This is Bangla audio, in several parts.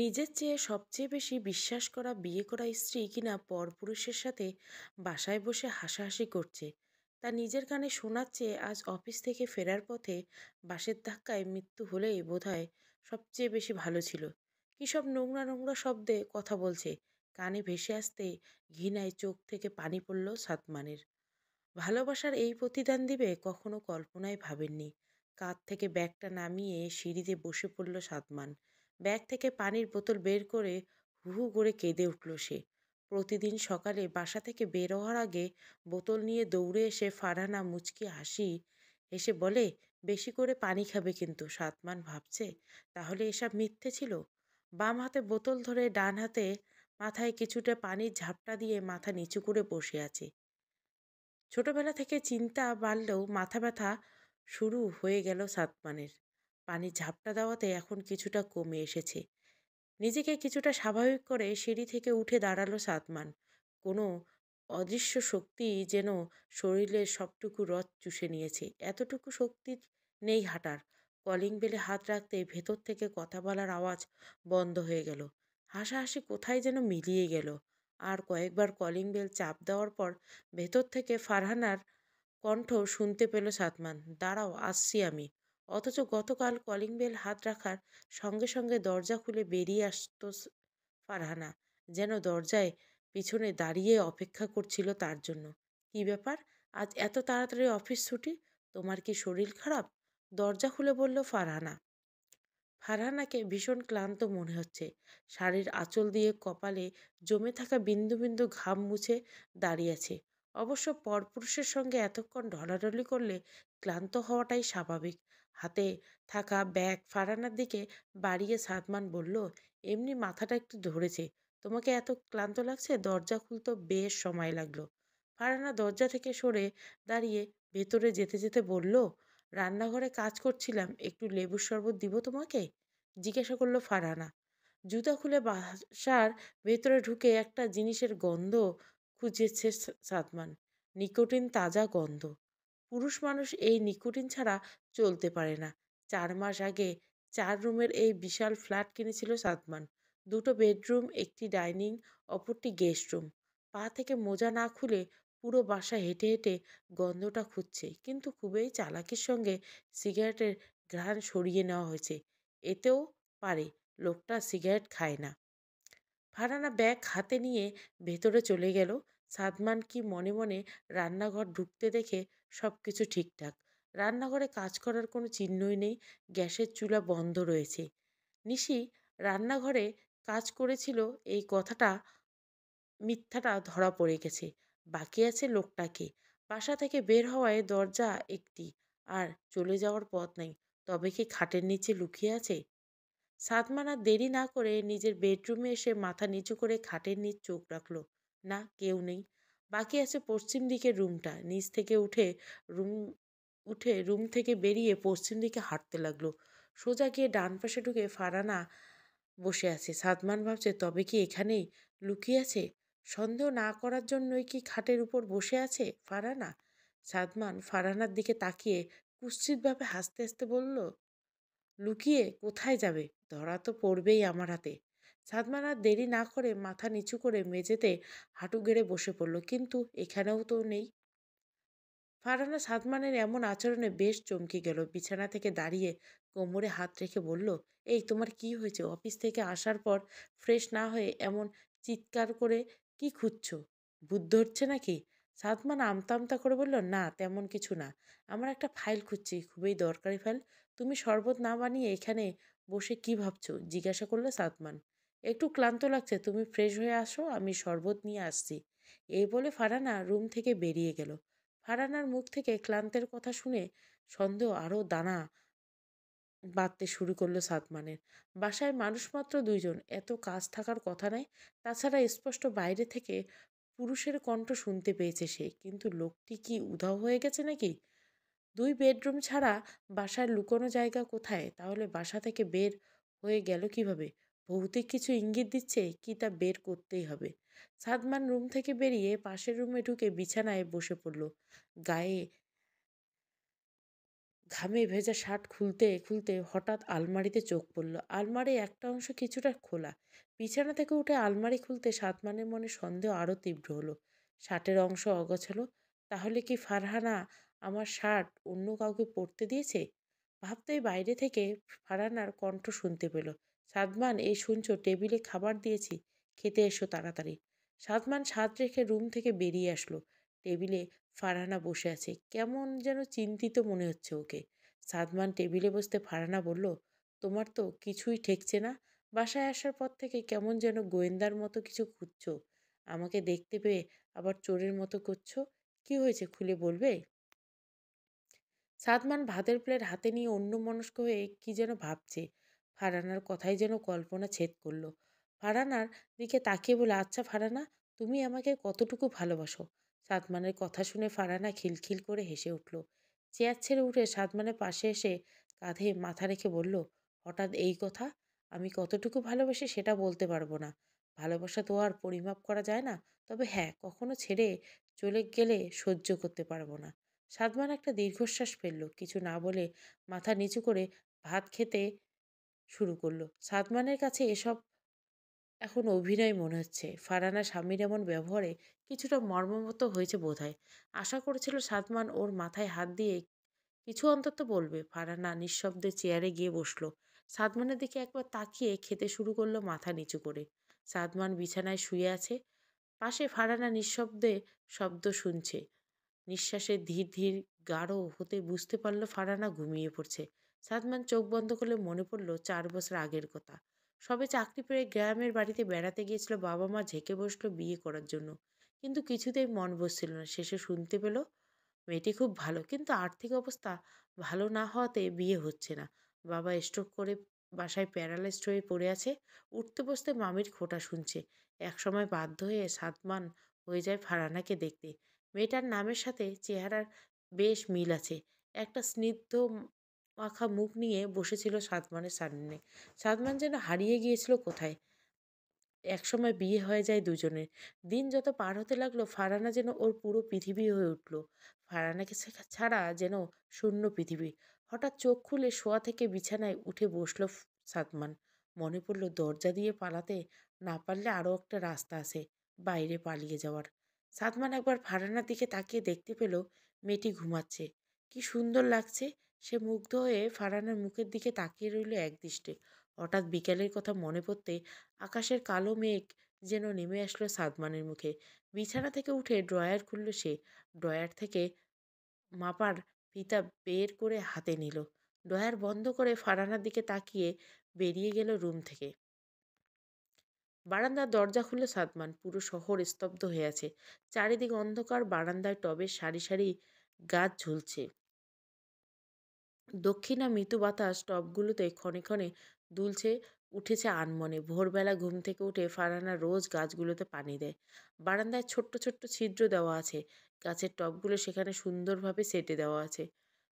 নিজের চেয়ে সবচেয়ে বেশি বিশ্বাস করা বিয়ে করা স্ত্রী কিনা পরপুরুষের সাথে বাসায় বসে হাসাহাসি করছে তা নিজের কানে শোনার চেয়ে আজ অফিস থেকে ফেরার পথে বাসের ধাক্কায় মৃত্যু হলেই হয় সবচেয়ে বেশি ভালো ছিল কী সব নোংরা নোংরা শব্দে কথা বলছে কানে ভেসে আসতে ঘৃণায় চোখ থেকে পানি পড়ল সাতমানের ভালোবাসার এই প্রতিদান দিবে কখনো কল্পনায় ভাবেননি কাঁধ থেকে ব্যাগটা নামিয়ে সিঁড়িতে বসে পড়ল সাতমান ব্যাগ থেকে পানির বোতল বের করে হু হু করে কেঁদে উঠল সে প্রতিদিন সকালে বাসা থেকে বের হওয়ার আগে বোতল নিয়ে দৌড়ে এসে ফারহানা মুচকি হাসি এসে বলে বেশি করে পানি খাবে কিন্তু সাতমান ভাবছে তাহলে এসব মিথ্যে ছিল বাম হাতে বোতল ধরে ডান হাতে মাথায় কিছুটা পানির ঝাপটা দিয়ে মাথা নিচু করে বসে আছে ছোটবেলা থেকে চিন্তা বাড়লেও মাথা ব্যথা শুরু হয়ে গেল সাতমানের পানি ঝাপটা দেওয়াতে এখন কিছুটা কমে এসেছে নিজেকে কিছুটা স্বাভাবিক করে সিঁড়ি থেকে উঠে দাঁড়ালো সাতমান কোনো অদৃশ্য শক্তি যেন শরীরের সবটুকু রথ চুষে নিয়েছে এতটুকু শক্তি নেই হাঁটার কলিং বেলে হাত রাখতে ভেতর থেকে কথা বলার আওয়াজ বন্ধ হয়ে গেল হাসাহাসি কোথায় যেন মিলিয়ে গেল আর কয়েকবার কলিং বেল চাপ দেওয়ার পর ভেতর থেকে ফারহানার কণ্ঠ শুনতে পেল সাতমান দাঁড়াও আসছি আমি অথচ গতকাল কলিং বেল হাত রাখার সঙ্গে সঙ্গে দরজা খুলে বেরিয়ে আসত ফারহানা যেন দরজায় পিছনে দাঁড়িয়ে অপেক্ষা করছিল তার জন্য কি ব্যাপার আজ এত তাড়াতাড়ি অফিস ছুটি তোমার কি শরীর খারাপ দরজা খুলে বলল ফারহানা ফারহানাকে ভীষণ ক্লান্ত মনে হচ্ছে শাড়ির আঁচল দিয়ে কপালে জমে থাকা বিন্দু বিন্দু ঘাম মুছে দাঁড়িয়েছে অবশ্য পরপুরুষের সঙ্গে এতক্ষণ ঢলাঢলি করলে ক্লান্ত হওয়াটাই স্বাভাবিক হাতে থাকা ব্যাগ ফারানার দিকে বাড়িয়ে সাদমান বলল এমনি মাথাটা একটু ধরেছে তোমাকে এত ক্লান্ত লাগছে দরজা খুলতে বেশ সময় লাগলো ফারানা দরজা থেকে সরে দাঁড়িয়ে ভেতরে যেতে যেতে বলল রান্নাঘরে কাজ করছিলাম একটু লেবুর শরবত দিব তোমাকে জিজ্ঞাসা করলো ফারানা জুতা খুলে বাসার ভেতরে ঢুকে একটা জিনিসের গন্ধ খুঁজেছে সাদমান নিকোটিন তাজা গন্ধ পুরুষ মানুষ এই নিকোটিন ছাড়া চলতে পারে না চার মাস আগে চার রুমের এই বিশাল ফ্ল্যাট কিনেছিল সাদমান দুটো বেডরুম একটি ডাইনিং অপরটি গেস্ট রুম পা থেকে মোজা না খুলে পুরো বাসা হেঁটে হেঁটে গন্ধটা খুঁজছে কিন্তু খুবই চালাকির সঙ্গে সিগারেটের ঘ্রাণ সরিয়ে নেওয়া হয়েছে এতেও পারে লোকটা সিগারেট খায় না ফারানা ব্যাগ হাতে নিয়ে ভেতরে চলে গেল সাদমান কি মনে মনে রান্নাঘর ঢুকতে দেখে সব কিছু ঠিকঠাক রান্নাঘরে কাজ করার কোনো চিহ্নই নেই গ্যাসের চুলা বন্ধ রয়েছে নিশি রান্নাঘরে কাজ করেছিল এই কথাটা মিথ্যাটা ধরা পড়ে গেছে বাকি আছে লোকটাকে বাসা থেকে বের হওয়ায় দরজা একটি আর চলে যাওয়ার পথ নেই তবে কি খাটের নিচে লুকিয়ে আছে সাদমানা দেরি না করে নিজের বেডরুমে এসে মাথা নিচু করে খাটের নিচ চোখ রাখলো না কেউ নেই বাকি আছে পশ্চিম দিকের রুমটা নিচ থেকে উঠে রুম উঠে রুম থেকে বেরিয়ে পশ্চিম দিকে হাঁটতে লাগলো সোজা গিয়ে ডান পাশে ঢুকে ফারানা বসে আছে সাদমান ভাবছে তবে কি এখানেই লুকিয়ে আছে সন্দেহ না করার জন্যই কি খাটের উপর বসে আছে ফারানা সাদমান ফারানার দিকে তাকিয়ে কুশ্চিতভাবে হাসতে হাসতে বলল লুকিয়ে কোথায় যাবে ধরা তো পড়বেই আমার হাতে সাদমান আর দেরি না করে মাথা নিচু করে মেঝেতে হাঁটু গেড়ে বসে পড়ল কিন্তু এখানেও তো নেই ফারহানা সাদমানের এমন আচরণে বেশ চমকে গেল বিছানা থেকে দাঁড়িয়ে কোমরে হাত রেখে বলল এই তোমার কি হয়েছে অফিস থেকে আসার পর ফ্রেশ না হয়ে এমন চিৎকার করে কি খুঁজছ বুদ্ধ হচ্ছে নাকি সাদমান আমতা আমতা করে বলল না তেমন কিছু না আমার একটা ফাইল খুঁজছি খুবই দরকারি ফাইল তুমি শরবত না বানিয়ে এখানে বসে কি ভাবছো জিজ্ঞাসা করলো সাদমান একটু ক্লান্ত লাগছে তুমি ফ্রেশ হয়ে আসো আমি শরবত নিয়ে আসছি এই বলে ফারানা রুম থেকে বেরিয়ে গেল ফারানার মুখ থেকে ক্লান্তের কথা শুনে সন্দেহ আরও দানা বাঁধতে শুরু করলো সাদমানের বাসায় মানুষ মাত্র দুইজন এত কাজ থাকার কথা নাই তাছাড়া স্পষ্ট বাইরে থেকে পুরুষের কণ্ঠ শুনতে পেয়েছে সে কিন্তু লোকটি কি উধাও হয়ে গেছে নাকি দুই বেডরুম ছাড়া বাসার লুকোনো জায়গা কোথায় তাহলে বাসা থেকে বের হয়ে গেল কিভাবে ভৌতিক কিছু ইঙ্গিত দিচ্ছে কি তা বের করতেই হবে সাদমান রুম থেকে বেরিয়ে পাশের রুমে ঢুকে বিছানায় বসে পড়ল গায়ে ঘামে ভেজা শার্ট খুলতে খুলতে হঠাৎ আলমারিতে চোখ পড়ল আলমারি একটা অংশ কিছুটা খোলা বিছানা থেকে উঠে আলমারি খুলতে সাতমানের মনে সন্দেহ আরও তীব্র হলো শার্টের অংশ অগছালো তাহলে কি ফারহানা আমার শার্ট অন্য কাউকে পরতে দিয়েছে ভাবতেই বাইরে থেকে ফারহানার কণ্ঠ শুনতে পেল সাদমান এই শুনছো টেবিলে খাবার দিয়েছি খেতে এসো তাড়াতাড়ি সাদমান সাত রেখে রুম থেকে বেরিয়ে আসলো টেবিলে ফারহানা বসে আছে কেমন যেন চিন্তিত মনে হচ্ছে ওকে সাদমান টেবিলে বসতে ফারহানা বলল তোমার তো কিছুই ঠেকছে না বাসায় আসার পর থেকে কেমন যেন গোয়েন্দার মতো কিছু খুঁজছ আমাকে দেখতে পেয়ে আবার চোরের মতো করছো কি হয়েছে খুলে বলবে সাদমান ভাতের প্লেট হাতে নিয়ে অন্য মনস্ক হয়ে কি যেন ভাবছে ফারানার কথাই যেন কল্পনা ছেদ করল ফারানার দিকে তাকিয়ে বলে আচ্ছা ফারানা তুমি আমাকে কতটুকু ভালোবাসো সাদমানের কথা শুনে ফারানা খিলখিল করে হেসে উঠল চেয়ার ছেড়ে উঠে সাদমানের পাশে এসে কাঁধে মাথা রেখে বলল হঠাৎ এই কথা আমি কতটুকু ভালোবাসি সেটা বলতে পারবো না ভালোবাসা তো আর পরিমাপ করা যায় না তবে হ্যাঁ কখনো ছেড়ে চলে গেলে সহ্য করতে পারবো না সাদমান একটা দীর্ঘশ্বাস ফেলল কিছু না বলে মাথা নিচু করে ভাত খেতে শুরু করলো সাদমানের কাছে এসব এখন অভিনয় মনে হচ্ছে ফারানা স্বামীর এমন ব্যবহারে কিছুটা মর্মমত হয়েছে বোধ হয় আশা করেছিল সাদমান ওর মাথায় হাত দিয়ে কিছু অন্তত বলবে ফারানা নিঃশব্দে চেয়ারে গিয়ে বসলো সাদমানের দিকে একবার তাকিয়ে খেতে শুরু করলো মাথা নিচু করে সাদমান বিছানায় শুয়ে আছে পাশে ফারানা নিঃশব্দে শব্দ শুনছে নিঃশ্বাসে ধীর ধীর গাঢ় হতে বুঝতে পারলো ফারানা ঘুমিয়ে পড়ছে সাদমান চোখ বন্ধ করলে মনে পড়লো চার বছর আগের কথা সবে চাকরি পেয়ে গ্রামের বাড়িতে বেড়াতে গিয়েছিল বাবা মা ঝেঁকে বসলো বিয়ে করার জন্য কিন্তু কিছুতেই মন বসছিল না শেষে শুনতে পেল মেয়েটি খুব ভালো কিন্তু আর্থিক অবস্থা ভালো না হওয়াতে বিয়ে হচ্ছে না বাবা স্ট্রোক করে বাসায় প্যারালাইজড হয়ে পড়ে আছে উঠতে বসতে মামির খোটা শুনছে একসময় বাধ্য হয়ে সাতমান হয়ে যায় ফারানাকে দেখতে মেয়েটার নামের সাথে চেহারার বেশ মিল আছে একটা স্নিগ্ধ মাখা মুখ নিয়ে বসেছিল সাদমানের সামনে সাদমান যেন হারিয়ে গিয়েছিল কোথায় একসময় বিয়ে হয়ে যায় দুজনের দিন যত পার হতে লাগলো ফারানা যেন ওর পুরো পৃথিবী হয়ে উঠল ফারানাকে ছাড়া যেন শূন্য পৃথিবী হঠাৎ চোখ খুলে শোয়া থেকে বিছানায় উঠে বসল সাদমান মনে পড়ল দরজা দিয়ে পালাতে না পারলে আরও একটা রাস্তা আছে বাইরে পালিয়ে যাওয়ার সাদমান একবার ফারানার দিকে তাকিয়ে দেখতে পেল মেয়েটি ঘুমাচ্ছে কি সুন্দর লাগছে সে মুগ্ধ হয়ে ফারানার মুখের দিকে তাকিয়ে রইল একদৃষ্টে হঠাৎ বিকেলের কথা মনে পড়তে আকাশের কালো মেঘ যেন নেমে আসলো সাদমানের মুখে বিছানা থেকে উঠে ড্রয়ার খুলল সে ড্রয়ার থেকে মাপার ফিতা বের করে হাতে নিল ড্রয়ার বন্ধ করে ফারানার দিকে তাকিয়ে বেরিয়ে গেল রুম থেকে বারান্দার দরজা খুলে সাদমান পুরো শহর স্তব্ধ হয়ে আছে চারিদিক অন্ধকার বারান্দায় টবে সারি সারি গাছ ঝুলছে দক্ষিণা মৃতু বাতাস টবগুলোতে ক্ষণে ক্ষণে দুলছে উঠেছে আনমনে ভোরবেলা ঘুম থেকে উঠে ফারহানা রোজ গাছগুলোতে পানি দেয় বারান্দায় ছোট্ট ছোট্ট ছিদ্র দেওয়া আছে গাছের টবগুলো সেখানে সুন্দরভাবে সেটে দেওয়া আছে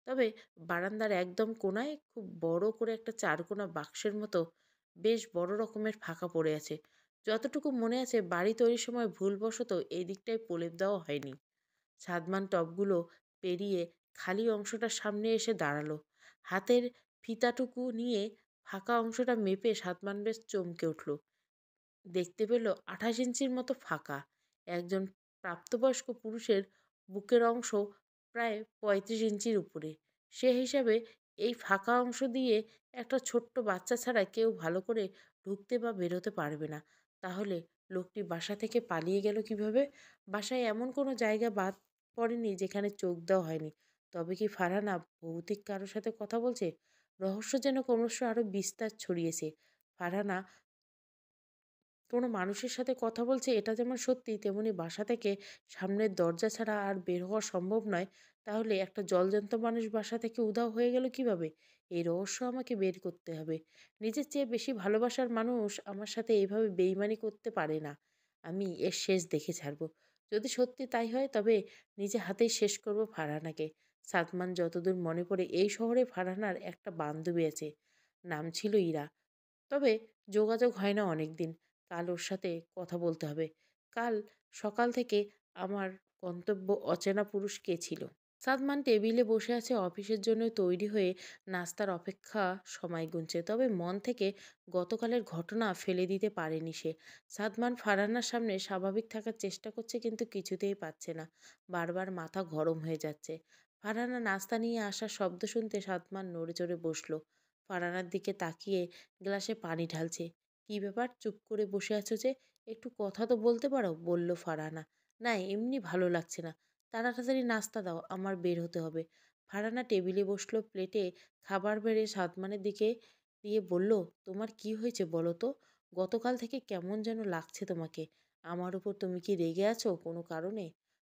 তবে বারান্দার একদম কোনায় খুব বড় করে একটা চারকোনা বাক্সের মতো বেশ বড় রকমের ফাঁকা পড়ে আছে যতটুকু মনে আছে বাড়ি তৈরির সময় ভুলবশত এই দিকটায় প্রলেপ দেওয়া হয়নি সাদমান টবগুলো পেরিয়ে খালি অংশটা সামনে এসে দাঁড়ালো হাতের ফিতাটুকু নিয়ে ফাঁকা অংশটা মেপে সাতমান বেশ চমকে উঠল দেখতে পেল আঠাশ ইঞ্চির মতো ফাঁকা একজন প্রাপ্তবয়স্ক পুরুষের বুকের অংশ প্রায় পঁয়ত্রিশ ইঞ্চির উপরে সে হিসাবে এই ফাঁকা অংশ দিয়ে একটা ছোট্ট বাচ্চা ছাড়া কেউ ভালো করে ঢুকতে বা বেরোতে পারবে না তাহলে লোকটি বাসা থেকে পালিয়ে গেল কিভাবে বাসায় এমন কোনো জায়গা বাদ পড়েনি যেখানে চোখ দেওয়া হয়নি তবে কি ফারহানা ভৌতিক কারোর সাথে কথা বলছে রহস্য যেন ক্রমশ আরও বিস্তার ছড়িয়েছে ফারহানা কোনো মানুষের সাথে কথা বলছে এটা যেমন সত্যি তেমনি বাসা থেকে সামনের দরজা ছাড়া আর বের হওয়া সম্ভব নয় তাহলে একটা জলজন্ত মানুষ বাসা থেকে উধাও হয়ে গেল কিভাবে এই রহস্য আমাকে বের করতে হবে নিজের চেয়ে বেশি ভালোবাসার মানুষ আমার সাথে এইভাবে বেইমানি করতে পারে না আমি এর শেষ দেখে ছাড়ব যদি সত্যি তাই হয় তবে নিজে হাতেই শেষ করব ফারহানাকে সাদমান যতদূর মনে পড়ে এই শহরে ফারহানার একটা বান্ধবী আছে নাম ছিল ইরা তবে যোগাযোগ হয় না অনেক দিন কাল ওর সাথে কথা বলতে হবে কাল সকাল থেকে আমার গন্তব্য অচেনা পুরুষ কে ছিল সাদমান টেবিলে বসে আছে অফিসের জন্য তৈরি হয়ে নাস্তার অপেক্ষা সময় গুনছে তবে মন থেকে গতকালের ঘটনা ফেলে দিতে পারেনি সে সাদমান ফারান্নার সামনে স্বাভাবিক থাকার চেষ্টা করছে কিন্তু কিছুতেই পাচ্ছে না বারবার মাথা গরম হয়ে যাচ্ছে ফারহানা নাস্তা নিয়ে আসার শব্দ শুনতে সাতমান নড়ে চড়ে বসলো ফারহানার দিকে তাকিয়ে গ্লাসে পানি ঢালছে কি ব্যাপার চুপ করে বসে আছো যে একটু কথা তো বলতে পারো বলল ফারহানা না এমনি ভালো লাগছে না তাড়াতাড়ি নাস্তা দাও আমার বের হতে হবে ফারানা টেবিলে বসলো প্লেটে খাবার বেড়ে সাতমানের দিকে দিয়ে বলল তোমার কি হয়েছে বলো তো গতকাল থেকে কেমন যেন লাগছে তোমাকে আমার উপর তুমি কি রেগে আছো কোনো কারণে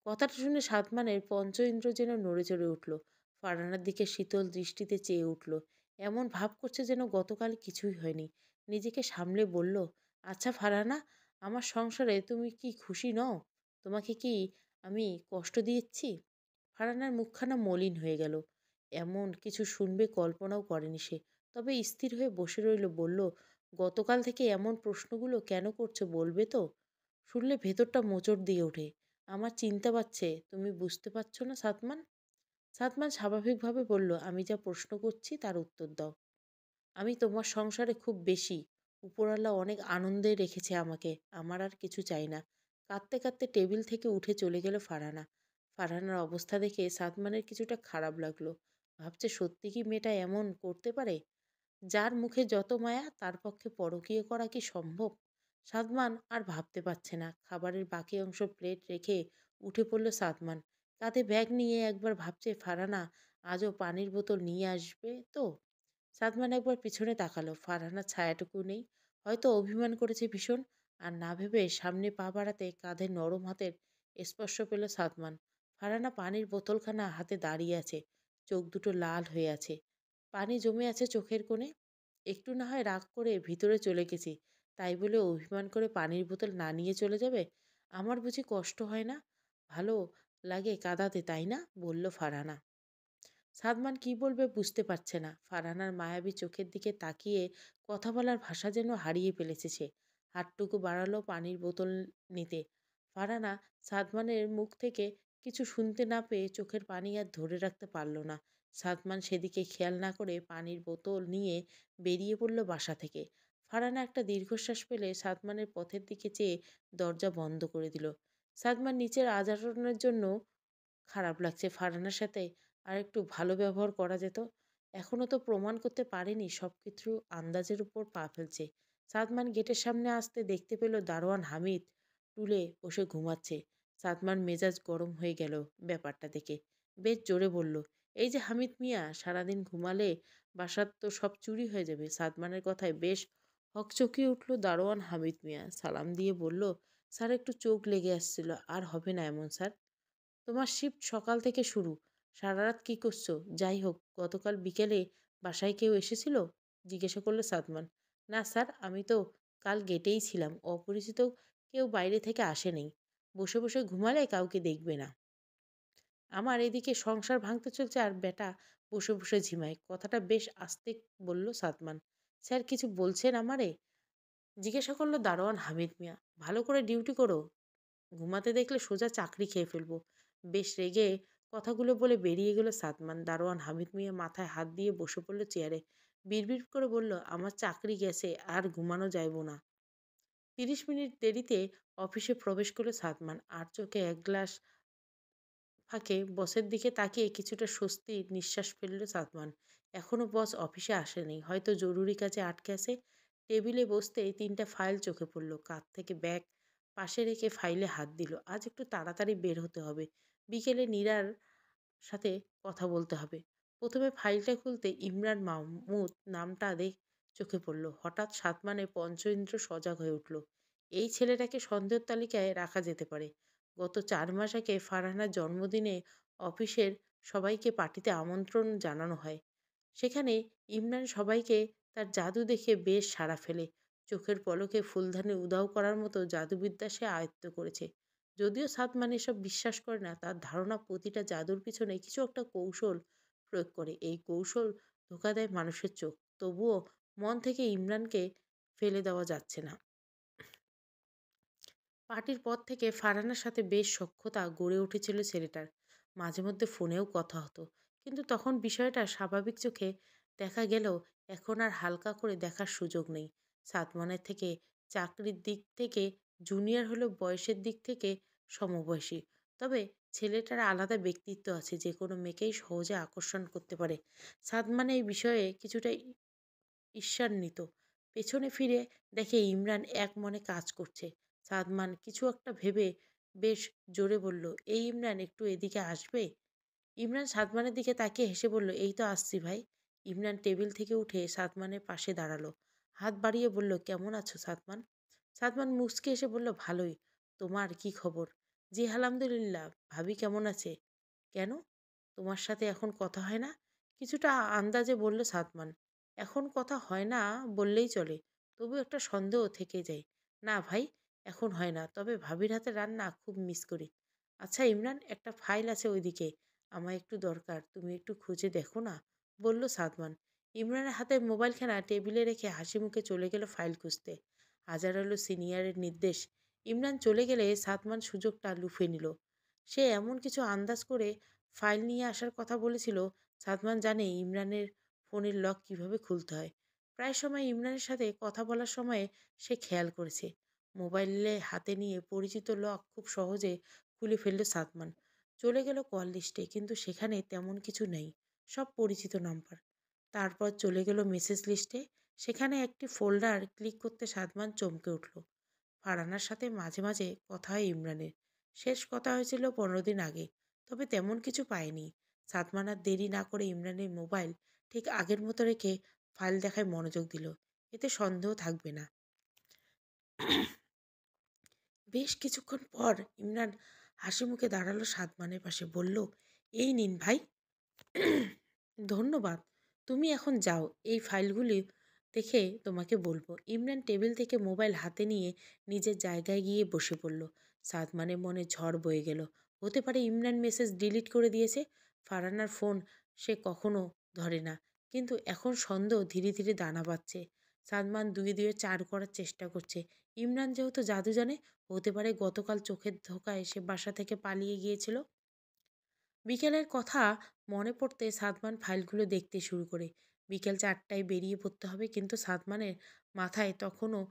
কথাটা শুনে সাতমানের পঞ্চ ইন্দ্র যেন নড়ে চড়ে উঠল ফারানার দিকে শীতল দৃষ্টিতে চেয়ে উঠল এমন ভাব করছে যেন গতকাল কিছুই হয়নি নিজেকে সামলে বলল আচ্ছা ফারানা আমার সংসারে তুমি কি খুশি নও তোমাকে কি আমি কষ্ট দিয়েছি ফারানার মুখখানা মলিন হয়ে গেল এমন কিছু শুনবে কল্পনাও করেনি সে তবে স্থির হয়ে বসে রইল বলল গতকাল থেকে এমন প্রশ্নগুলো কেন করছো বলবে তো শুনলে ভেতরটা মোচড় দিয়ে ওঠে আমার চিনতে পারছে তুমি বুঝতে পারছ না সাতমান সাতমান স্বাভাবিকভাবে বলল আমি যা প্রশ্ন করছি তার উত্তর দাও আমি তোমার সংসারে খুব বেশি উপরওয়ালা অনেক আনন্দে রেখেছে আমাকে আমার আর কিছু চাই না কাঁদতে কাঁদতে টেবিল থেকে উঠে চলে গেল ফারানা ফারানার অবস্থা দেখে সাতমানের কিছুটা খারাপ লাগলো ভাবছে সত্যি কি মেয়েটা এমন করতে পারে যার মুখে যত মায়া তার পক্ষে পরকীয় করা কি সম্ভব সাদমান আর ভাবতে পারছে না খাবারের বাকি অংশ প্লেট রেখে উঠে পড়ল সাদমান কাঁধে ব্যাগ নিয়ে একবার ভাবছে ফারানা আজও পানির বোতল নিয়ে আসবে তো সাদমান একবার পিছনে তাকালো ফারানা ছায়াটুকু নেই হয়তো অভিমান করেছে ভীষণ আর না ভেবে সামনে পা বাড়াতে কাঁধে নরম হাতের স্পর্শ পেল সাদমান ফারানা পানির বোতলখানা হাতে দাঁড়িয়ে আছে চোখ দুটো লাল হয়ে আছে পানি জমে আছে চোখের কোণে একটু না হয় রাগ করে ভিতরে চলে গেছি তাই বলে অভিমান করে পানির বোতল না নিয়ে চলে যাবে আমার বুঝি কষ্ট হয় না ভালো লাগে কাদাতে তাই না বলল ফারহানা সাদমান কি বলবে বুঝতে পারছে না ফারহানার মায়াবী চোখের দিকে তাকিয়ে কথা বলার ভাষা যেন হারিয়ে ফেলেছে সে হাতটুকু বাড়ালো পানির বোতল নিতে ফারহানা সাদমানের মুখ থেকে কিছু শুনতে না পেয়ে চোখের পানি আর ধরে রাখতে পারল না সাদমান সেদিকে খেয়াল না করে পানির বোতল নিয়ে বেরিয়ে পড়ল বাসা থেকে ফারহানা একটা দীর্ঘশ্বাস ফেলে সাদমানের পথের দিকে চেয়ে দরজা বন্ধ করে দিল সাদমান নিচের আচরণের জন্য খারাপ লাগছে ফারহানার সাথে আর একটু ভালো ব্যবহার করা যেত এখনও তো প্রমাণ করতে পারেনি সব কিছু আন্দাজের উপর পা ফেলছে সাদমান গেটের সামনে আসতে দেখতে পেল দারোয়ান হামিদ টুলে বসে ঘুমাচ্ছে সাদমান মেজাজ গরম হয়ে গেল ব্যাপারটা দেখে বেশ জোরে বলল এই যে হামিদ মিয়া সারাদিন ঘুমালে বাসার তো সব চুরি হয়ে যাবে সাদমানের কথায় বেশ হকচকিয়ে উঠল দারোয়ান হামিদ মিয়া সালাম দিয়ে বলল স্যার একটু চোখ লেগে আসছিল আর হবে না এমন স্যার তোমার শিফট সকাল থেকে শুরু সারা রাত কী করছো যাই হোক গতকাল বিকেলে বাসায় কেউ এসেছিল জিজ্ঞাসা করলো সাদমান না স্যার আমি তো কাল গেটেই ছিলাম অপরিচিত কেউ বাইরে থেকে আসেনি বসে বসে ঘুমালে কাউকে দেখবে না আমার এদিকে সংসার ভাঙতে চলছে আর বেটা বসে বসে ঝিমায় কথাটা বেশ আস্তে বলল সাদমান স্যার কিছু বলছেন আমারে জিজ্ঞাসা করলো দারোয়ান হামিদ মিয়া ভালো করে ডিউটি করো ঘুমাতে দেখলে সোজা চাকরি খেয়ে ফেলবো বেশ রেগে কথাগুলো বলে বেরিয়ে গেল সাদমান দারোয়ান হামিদ মিয়া মাথায় হাত দিয়ে বসে পড়লো চেয়ারে বিড়বিড় করে বলল আমার চাকরি গেছে আর ঘুমানো যাইব না তিরিশ মিনিট দেরিতে অফিসে প্রবেশ করলো সাদমান আর চোখে এক গ্লাস ফাঁকে বসের দিকে তাকিয়ে কিছুটা স্বস্তির নিঃশ্বাস ফেললো সাদমান এখনও বস অফিসে আসেনি হয়তো জরুরি কাজে আটকে আছে টেবিলে বসতেই তিনটা ফাইল চোখে পড়ল কাত থেকে ব্যাগ পাশে রেখে ফাইলে হাত দিল আজ একটু তাড়াতাড়ি বের হতে হবে বিকেলে নীরার সাথে কথা বলতে হবে প্রথমে ফাইলটা খুলতে ইমরান মাহমুদ নামটা দেখ চোখে পড়ল হঠাৎ সাত মানে পঞ্চেন্দ্র সজাগ হয়ে উঠল এই ছেলেটাকে সন্দেহ তালিকায় রাখা যেতে পারে গত চার মাস আগে ফারহানার জন্মদিনে অফিসের সবাইকে পার্টিতে আমন্ত্রণ জানানো হয় সেখানে ইমরান সবাইকে তার জাদু দেখে বেশ সাড়া ফেলে চোখের পলকে ফুলধানে উদাও করার মতো জাদুবিদ্যা সে আয়ত্ত করেছে যদিও সাদমান এসব বিশ্বাস করে না তার ধারণা প্রতিটা জাদুর পিছনে কিছু একটা কৌশল প্রয়োগ করে এই কৌশল ধোকা দেয় মানুষের চোখ তবুও মন থেকে ইমরানকে ফেলে দেওয়া যাচ্ছে না পার্টির পর থেকে ফারানার সাথে বেশ সক্ষতা গড়ে উঠেছিল ছেলেটার মাঝে মধ্যে ফোনেও কথা হতো কিন্তু তখন বিষয়টা স্বাভাবিক চোখে দেখা গেলেও এখন আর হালকা করে দেখার সুযোগ নেই সাতমানের থেকে চাকরির দিক থেকে জুনিয়র হলেও বয়সের দিক থেকে সমবয়সী তবে ছেলেটার আলাদা ব্যক্তিত্ব আছে যে কোনো মেয়েকেই সহজে আকর্ষণ করতে পারে সাদমান এই বিষয়ে কিছুটা ঈর্ষান্বিত পেছনে ফিরে দেখে ইমরান এক মনে কাজ করছে সাদমান কিছু একটা ভেবে বেশ জোরে বলল এই ইমরান একটু এদিকে আসবে ইমরান সাদমানের দিকে তাকিয়ে হেসে বলল এই তো আসছি ভাই ইমরান টেবিল থেকে উঠে সাদমানের পাশে দাঁড়ালো হাত বাড়িয়ে বলল কেমন আছো সাদমান সাদমান মুসকে এসে বলল ভালোই তোমার কি খবর জি আলহামদুলিল্লাহ ভাবি কেমন আছে কেন তোমার সাথে এখন কথা হয় না কিছুটা আন্দাজে বলল সাদমান এখন কথা হয় না বললেই চলে তবু একটা সন্দেহ থেকে যায় না ভাই এখন হয় না তবে ভাবির হাতে রান্না খুব মিস করি আচ্ছা ইমরান একটা ফাইল আছে ওইদিকে আমার একটু দরকার তুমি একটু খুঁজে দেখো না বলল সাদমান ইমরানের হাতে মোবাইলখানা টেবিলে রেখে হাসি মুখে চলে গেল ফাইল খুঁজতে হাজার হলো সিনিয়রের নির্দেশ ইমরান চলে গেলে সাদমান সুযোগটা লুফে নিল সে এমন কিছু আন্দাজ করে ফাইল নিয়ে আসার কথা বলেছিল সাদমান জানে ইমরানের ফোনের লক কিভাবে খুলতে হয় প্রায় সময় ইমরানের সাথে কথা বলার সময়ে সে খেয়াল করেছে মোবাইলে হাতে নিয়ে পরিচিত লক খুব সহজে খুলে ফেলল সাদমান চলে গেল কল লিস্টে কিন্তু সেখানে তেমন কিছু নেই সব পরিচিত নাম্বার তারপর চলে গেল মেসেজ লিস্টে সেখানে একটি ফোল্ডার ক্লিক করতে সাদমান চমকে উঠল ফারানার সাথে মাঝে মাঝে কথা হয় ইমরানের শেষ কথা হয়েছিল পনেরো দিন আগে তবে তেমন কিছু পায়নি সাদমান আর দেরি না করে ইমরানের মোবাইল ঠিক আগের মতো রেখে ফাইল দেখায় মনোযোগ দিল এতে সন্দেহ থাকবে না বেশ কিছুক্ষণ পর ইমরান হাসি মুখে দাঁড়ালো সাদমানের পাশে বলল এই নিন ভাই ধন্যবাদ তুমি এখন যাও এই ফাইলগুলি দেখে তোমাকে বলবো ইমরান টেবিল থেকে মোবাইল হাতে নিয়ে নিজের জায়গায় গিয়ে বসে পড়ল সাদমানের মনে ঝড় বয়ে গেল হতে পারে ইমরান মেসেজ ডিলিট করে দিয়েছে ফারানার ফোন সে কখনো ধরে না কিন্তু এখন সন্দেহ ধীরে ধীরে দানা বাঁধছে সাদমান দুই দুয়ে চার করার চেষ্টা করছে ইমরান যেহেতু জাদু জানে হতে পারে গতকাল চোখের ধোকা এসে বাসা থেকে পালিয়ে গিয়েছিল বিকেলের কথা মনে পড়তে সাদমান ফাইলগুলো দেখতে শুরু করে বিকেল চারটায় বেরিয়ে পড়তে হবে কিন্তু সাদমানের মাথায় তখনও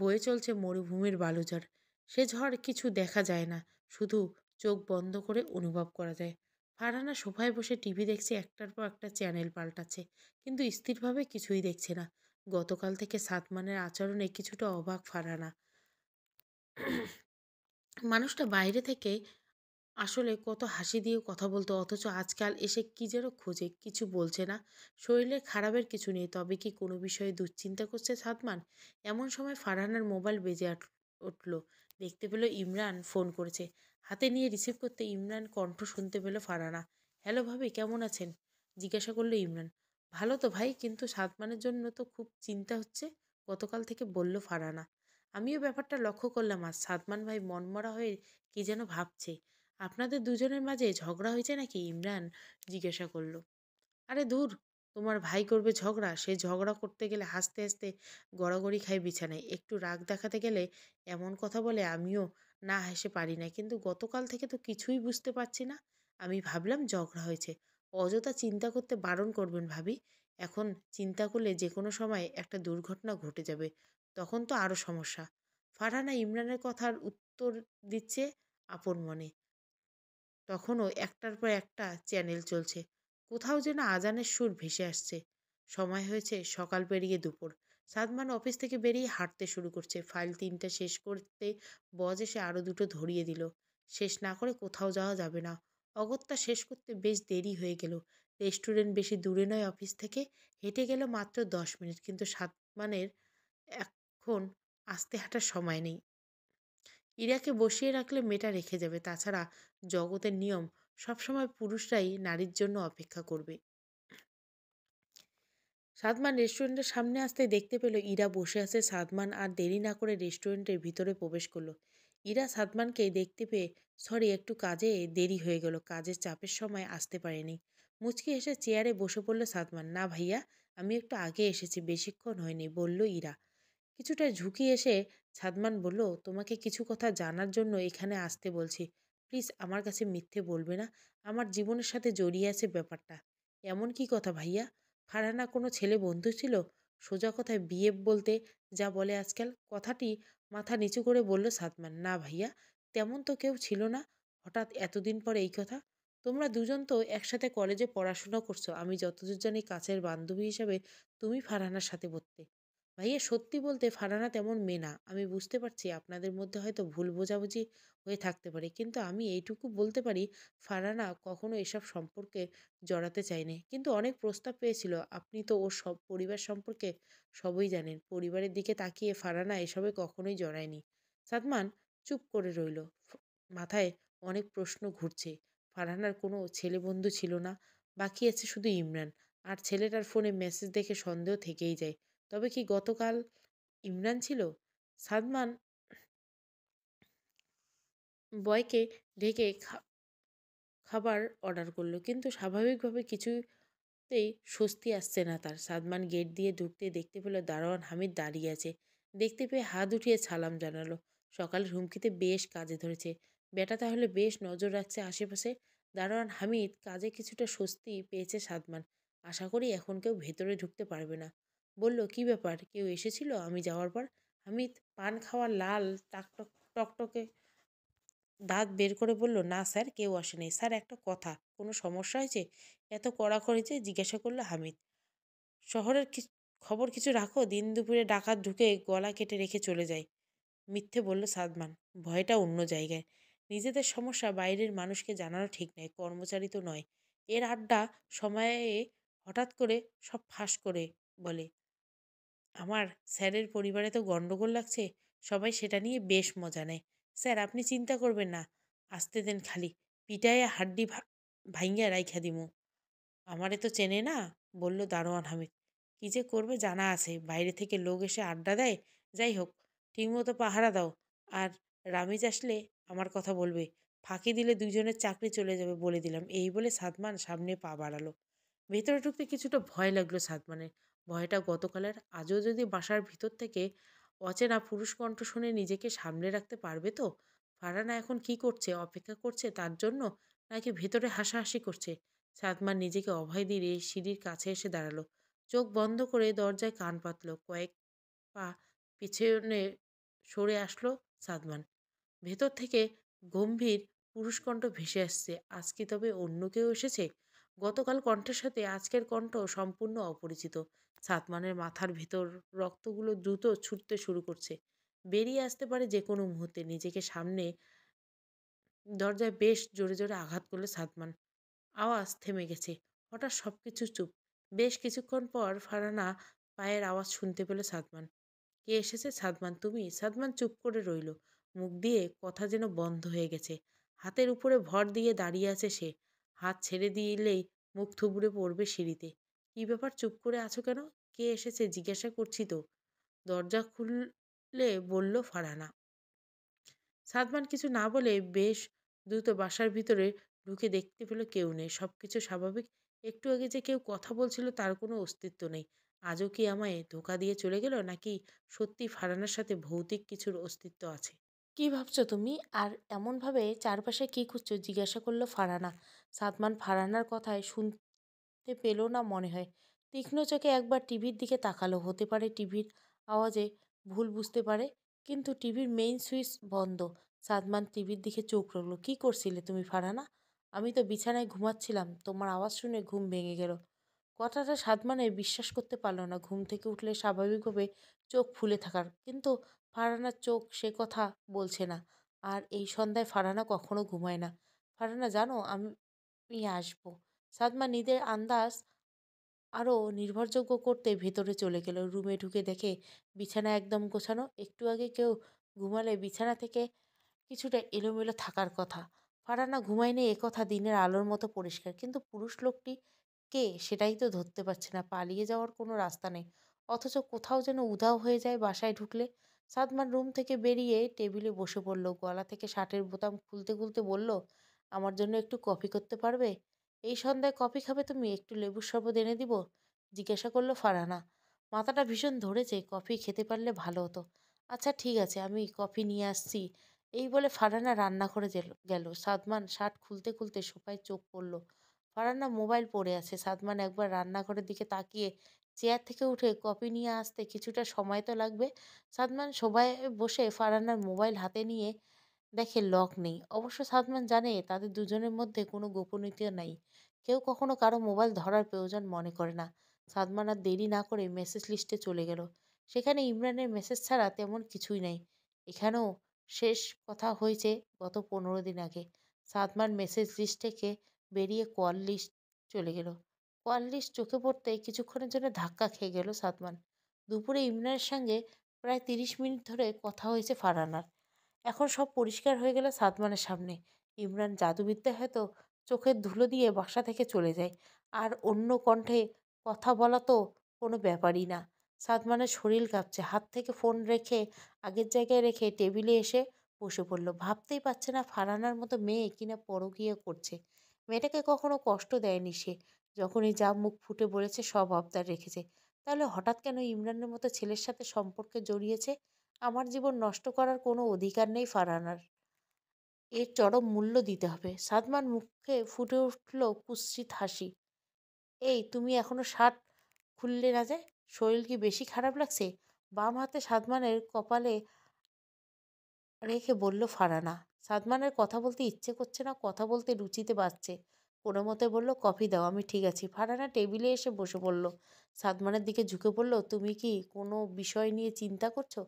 বয়ে চলছে মরুভূমির বালুঝড় সে ঝড় কিছু দেখা যায় না শুধু চোখ বন্ধ করে অনুভব করা যায় ফারহানা সোফায় বসে টিভি দেখছে একটার পর একটা চ্যানেল পাল্টাচ্ছে কিন্তু স্থিরভাবে কিছুই দেখছে না গতকাল থেকে সাতমানের আচরণে কিছুটা অবাক ফারানা মানুষটা বাইরে থেকে আসলে কত হাসি দিয়ে কথা বলতো অথচ আজকাল এসে কী যেন খোঁজে কিছু বলছে না শরীরের খারাপের কিছু নেই তবে কি কোনো বিষয়ে দুশ্চিন্তা করছে সাতমান এমন সময় ফারহানার মোবাইল বেজে উঠল দেখতে পেল ইমরান ফোন করেছে হাতে নিয়ে রিসিভ করতে ইমরান কণ্ঠ শুনতে পেল ফারহানা হ্যালো ভাবি কেমন আছেন জিজ্ঞাসা করলো ইমরান ভালো তো ভাই কিন্তু সাতমানের জন্য তো খুব চিন্তা হচ্ছে গতকাল থেকে বলল ফারানা আমিও ব্যাপারটা লক্ষ্য করলাম আর সাদমান ভাই মনমরা হয়ে কি যেন ভাবছে আপনাদের দুজনের মাঝে ঝগড়া হয়েছে নাকি ইমরান জিজ্ঞাসা করলো আরে দূর তোমার ভাই করবে ঝগড়া সে ঝগড়া করতে গেলে হাসতে হাসতে গড়াগড়ি খায় বিছানায় একটু রাগ দেখাতে গেলে এমন কথা বলে আমিও না হেসে পারি না কিন্তু গতকাল থেকে তো কিছুই বুঝতে পারছি না আমি ভাবলাম ঝগড়া হয়েছে অযথা চিন্তা করতে বারণ করবেন ভাবি এখন চিন্তা করলে যে কোনো সময় একটা দুর্ঘটনা ঘটে যাবে তখন তো আরও সমস্যা ফারহানা ইমরানের কথার উত্তর দিচ্ছে আপন মনে তখনও একটার পর একটা চ্যানেল চলছে কোথাও যেন আজানের সুর ভেসে আসছে সময় হয়েছে সকাল পেরিয়ে দুপুর সাদমান অফিস থেকে বেরিয়ে হাঁটতে শুরু করছে ফাইল তিনটা শেষ করতে বজ এসে আরও দুটো ধরিয়ে দিল শেষ না করে কোথাও যাওয়া যাবে না অগত্যা শেষ করতে বেশ দেরি হয়ে গেল রেস্টুরেন্ট বেশি দূরে নয় অফিস থেকে হেঁটে গেল মাত্র দশ মিনিট কিন্তু সাতমানের এখন আসতে হাঁটার সময় নেই ইরাকে বসিয়ে রাখলে মেয়েটা রেখে যাবে তাছাড়া জগতের নিয়ম সবসময় পুরুষরাই নারীর জন্য অপেক্ষা করবে সাদমান রেস্টুরেন্টের সামনে আসতে দেখতে পেল ইরা বসে আছে সাদমান আর দেরি না করে রেস্টুরেন্টের ভিতরে প্রবেশ করলো ইরা সাদমানকে দেখতে পেয়ে সরি একটু কাজে দেরি হয়ে গেল কাজের চাপের সময় আসতে পারেনি মুচকি এসে চেয়ারে বসে পড়ল সাদমান না ভাইয়া আমি একটু আগে এসেছি বেশিক্ষণ হয়নি বলল ইরা কিছুটা ঝুঁকি এসে সাদমান বলল তোমাকে কিছু কথা জানার জন্য এখানে আসতে বলছি প্লিজ আমার কাছে মিথ্যে বলবে না আমার জীবনের সাথে জড়িয়ে আছে ব্যাপারটা এমন কি কথা ভাইয়া ফারহানা কোনো ছেলে বন্ধু ছিল সোজা কথায় বিয়ে বলতে যা বলে আজকাল কথাটি মাথা নিচু করে বলল সাদমান না ভাইয়া তেমন তো কেউ ছিল না হঠাৎ এতদিন পর এই কথা তোমরা দুজন তো একসাথে কলেজে পড়াশোনা করছো আমি যতদূর জানি কাছের বান্ধবী হিসাবে তুমি ফারহানার সাথে পড়তে ভাইয়া সত্যি বলতে ফারহানা তেমন মেয়ে না আমি বুঝতে পারছি আপনাদের মধ্যে হয়তো ভুল বোঝাবুঝি হয়ে থাকতে পারে কিন্তু আমি এইটুকু বলতে পারি ফারহানা কখনো এসব সম্পর্কে জড়াতে চায়নি কিন্তু অনেক প্রস্তাব পেয়েছিল আপনি তো ওর সব পরিবার সম্পর্কে সবই জানেন পরিবারের দিকে তাকিয়ে ফারহানা এসবে কখনোই জড়ায়নি সাদমান চুপ করে রইল মাথায় অনেক প্রশ্ন ঘুরছে ফারহানার কোনো ছেলে বন্ধু ছিল না বাকি আছে শুধু ইমরান আর ছেলেটার ফোনে মেসেজ দেখে সন্দেহ থেকেই যায় তবে কি গতকাল ইমরান ছিল সাদমান বয়কে ডেকে খাবার অর্ডার করলো কিন্তু স্বাভাবিকভাবে কিছুতেই স্বস্তি আসছে না তার সাদমান গেট দিয়ে ঢুকতে দেখতে পেল দারোয়ান হামিদ দাঁড়িয়ে আছে দেখতে পেয়ে হাত উঠিয়ে সালাম জানালো সকালের হুমকিতে বেশ কাজে ধরেছে বেটা তাহলে বেশ নজর রাখছে আশেপাশে দারোয়ান হামিদ কাজে কিছুটা স্বস্তি পেয়েছে সাদমান আশা করি এখন কেউ ভেতরে ঢুকতে পারবে না বলল কি ব্যাপার কেউ এসেছিল আমি যাওয়ার পর হামিদ পান খাওয়া লাল টকটক টকটকে দাঁত বের করে বলল না স্যার কেউ আসেনি স্যার একটা কথা কোনো সমস্যা হয়েছে এত কড়া করেছে জিজ্ঞাসা করলো হামিদ শহরের কি খবর কিছু রাখো দিন দুপুরে ডাকাত ঢুকে গলা কেটে রেখে চলে যায় মিথ্যে বলল সাদমান ভয়টা অন্য জায়গায় নিজেদের সমস্যা বাইরের মানুষকে জানানো ঠিক নয় কর্মচারী তো নয় এর আড্ডা সময়ে হঠাৎ করে সব ফাঁস করে বলে আমার স্যারের পরিবারে তো গণ্ডগোল লাগছে সবাই সেটা নিয়ে বেশ মজা নেয় স্যার আপনি চিন্তা করবেন না আসতে দেন খালি পিটায়ে হাড্ডি ভাইঙ্গা রাইখা দিমু আমারে তো চেনে না বলল দারোয়ান হামিদ কী যে করবে জানা আছে বাইরে থেকে লোক এসে আড্ডা দেয় যাই হোক ঠিকমতো পাহারা দাও আর রামিজ আসলে আমার কথা বলবে ফাঁকি দিলে দুজনের চাকরি চলে যাবে বলে দিলাম এই বলে সাদমান সামনে পা বাড়ালো ভেতরে ঢুকতে কিছুটা ভয় লাগলো সাদমানের ভয়টা গতকালের আজও যদি বাসার ভিতর থেকে অচেনা পুরুষ কণ্ঠ শুনে নিজেকে সামলে রাখতে পারবে তো ফারানা এখন কি করছে অপেক্ষা করছে তার জন্য নাকি ভেতরে হাসাহাসি করছে সাদমার নিজেকে অভয় দিয়ে সিঁড়ির কাছে এসে দাঁড়ালো চোখ বন্ধ করে দরজায় কান পাতল কয়েক পা পিছনে সরে আসলো সাদমান ভেতর থেকে গম্ভীর পুরুষকণ্ঠ ভেসে আসছে আজ কি তবে অন্য কেউ এসেছে গতকাল কণ্ঠের সাথে আজকের কণ্ঠ সম্পূর্ণ অপরিচিত সাতমানের মাথার ভেতর রক্তগুলো দ্রুত ছুটতে শুরু করছে বেরিয়ে আসতে পারে যে কোনো মুহূর্তে নিজেকে সামনে দরজায় বেশ জোরে জোরে আঘাত করলো সাতমান আওয়াজ থেমে গেছে হঠাৎ সব কিছু চুপ বেশ কিছুক্ষণ পর ফারানা পায়ের আওয়াজ শুনতে পেল সাদমান কে এসেছে সাদমান তুমি সাদমান চুপ করে রইল মুখ দিয়ে কথা যেন বন্ধ হয়ে গেছে হাতের উপরে ভর দিয়ে দাঁড়িয়ে আছে সে হাত ছেড়ে দিলেই মুখ থুবড়ে পড়বে সিঁড়িতে কী ব্যাপার চুপ করে আছো কেন কে এসেছে জিজ্ঞাসা করছি তো দরজা খুললে বলল ফারহানা সাদমান কিছু না বলে বেশ দ্রুত বাসার ভিতরে ঢুকে দেখতে পেল কেউ নেই সব কিছু স্বাভাবিক একটু আগে যে কেউ কথা বলছিল তার কোনো অস্তিত্ব নেই আজও কি আমায় ধোকা দিয়ে চলে গেল নাকি সত্যি ফারানার সাথে ভৌতিক কিছুর অস্তিত্ব আছে কি ভাবছো তুমি আর এমনভাবে চারপাশে কী খুঁজছো জিজ্ঞাসা করলো ফারানা সাদমান ফারানার কথায় শুন তে পেল না মনে হয় তীক্ষ্ণ চোখে একবার টিভির দিকে তাকালো হতে পারে টিভির আওয়াজে ভুল বুঝতে পারে কিন্তু টিভির মেইন সুইচ বন্ধ সাদমান টিভির দিকে চোখ রাখলো কী করছিলে তুমি ফারানা আমি তো বিছানায় ঘুমাচ্ছিলাম তোমার আওয়াজ শুনে ঘুম ভেঙে গেল কথাটা সাদমানে বিশ্বাস করতে পারল না ঘুম থেকে উঠলে স্বাভাবিকভাবে চোখ ফুলে থাকার কিন্তু ফারানার চোখ সে কথা বলছে না আর এই সন্ধ্যায় ফারানা কখনো ঘুমায় না ফারানা জানো আমি আসবো সাদমা নিজের আন্দাজ আরও নির্ভরযোগ্য করতে ভেতরে চলে গেল রুমে ঢুকে দেখে বিছানা একদম গোছানো একটু আগে কেউ ঘুমালে বিছানা থেকে কিছুটা এলোমেলো থাকার কথা ফারানা ঘুমায়নি একথা দিনের আলোর মতো পরিষ্কার কিন্তু পুরুষ লোকটি কে সেটাই তো ধরতে পারছে না পালিয়ে যাওয়ার কোনো রাস্তা নেই অথচ কোথাও যেন উধাও হয়ে যায় বাসায় ঢুকলে সাদমার রুম থেকে বেরিয়ে টেবিলে বসে পড়ল গলা থেকে শার্টের বোতাম খুলতে খুলতে বলল আমার জন্য একটু কফি করতে পারবে এই সন্ধ্যায় কফি খাবে তুমি একটু লেবুর শরবত এনে দিব জিজ্ঞাসা করলো ফারহানা মাথাটা ভীষণ ধরেছে কফি খেতে পারলে ভালো হতো আচ্ছা ঠিক আছে আমি কফি নিয়ে আসছি এই বলে ফারানা রান্না করে গেল সাদমান শার্ট খুলতে খুলতে সোফায় চোখ পড়ল ফারানা মোবাইল পড়ে আছে সাদমান একবার রান্নাঘরের দিকে তাকিয়ে চেয়ার থেকে উঠে কপি নিয়ে আসতে কিছুটা সময় তো লাগবে সাদমান সবাই বসে ফারানার মোবাইল হাতে নিয়ে দেখে লক নেই অবশ্য সাদমান জানে তাদের দুজনের মধ্যে কোনো গোপনীয়তা নাই কেউ কখনো কারো মোবাইল ধরার প্রয়োজন মনে করে না সাদমান আর দেরি না করে মেসেজ লিস্টে চলে গেল সেখানে ইমরানের মেসেজ ছাড়া তেমন কিছুই নাই এখানেও শেষ কথা হয়েছে গত পনেরো দিন আগে সাদমান মেসেজ লিস্ট থেকে বেরিয়ে কল লিস্ট চলে গেল কল লিস্ট চোখে পড়তে কিছুক্ষণের জন্য ধাক্কা খেয়ে গেল সাদমান দুপুরে ইমরানের সঙ্গে প্রায় তিরিশ মিনিট ধরে কথা হয়েছে ফারানার এখন সব পরিষ্কার হয়ে গেল সাদমানের সামনে ইমরান জাদুবিদ্যা হয়তো চোখের ধুলো দিয়ে বাসা থেকে চলে যায় আর অন্য কণ্ঠে কথা বলা তো কোনো ব্যাপারই না সাদমানের শরীর কাঁপছে হাত থেকে ফোন রেখে আগের জায়গায় রেখে টেবিলে এসে বসে পড়ল ভাবতেই পারছে না ফারানার মতো মেয়ে কিনা পরকীয়া করছে মেয়েটাকে কখনো কষ্ট দেয়নি সে যখনই যা মুখ ফুটে বলেছে সব আবদার রেখেছে তাহলে হঠাৎ কেন ইমরানের মতো ছেলের সাথে সম্পর্কে জড়িয়েছে আমার জীবন নষ্ট করার কোনো অধিকার নেই ফারানার এর চরম মূল্য দিতে হবে সাদমান মুখে ফুটে উঠল কুৎসিত হাসি এই তুমি এখনও শার্ট খুললে না যে শরীর কি বেশি খারাপ লাগছে বাম হাতে সাদমানের কপালে রেখে বলল ফারানা সাদমানের কথা বলতে ইচ্ছে করছে না কথা বলতে রুচিতে বাড়ছে কোনো মতে বলল কফি দাও আমি ঠিক আছি ফারানা টেবিলে এসে বসে পড়ল সাদমানের দিকে ঝুঁকে পড়ল তুমি কি কোনো বিষয় নিয়ে চিন্তা করছো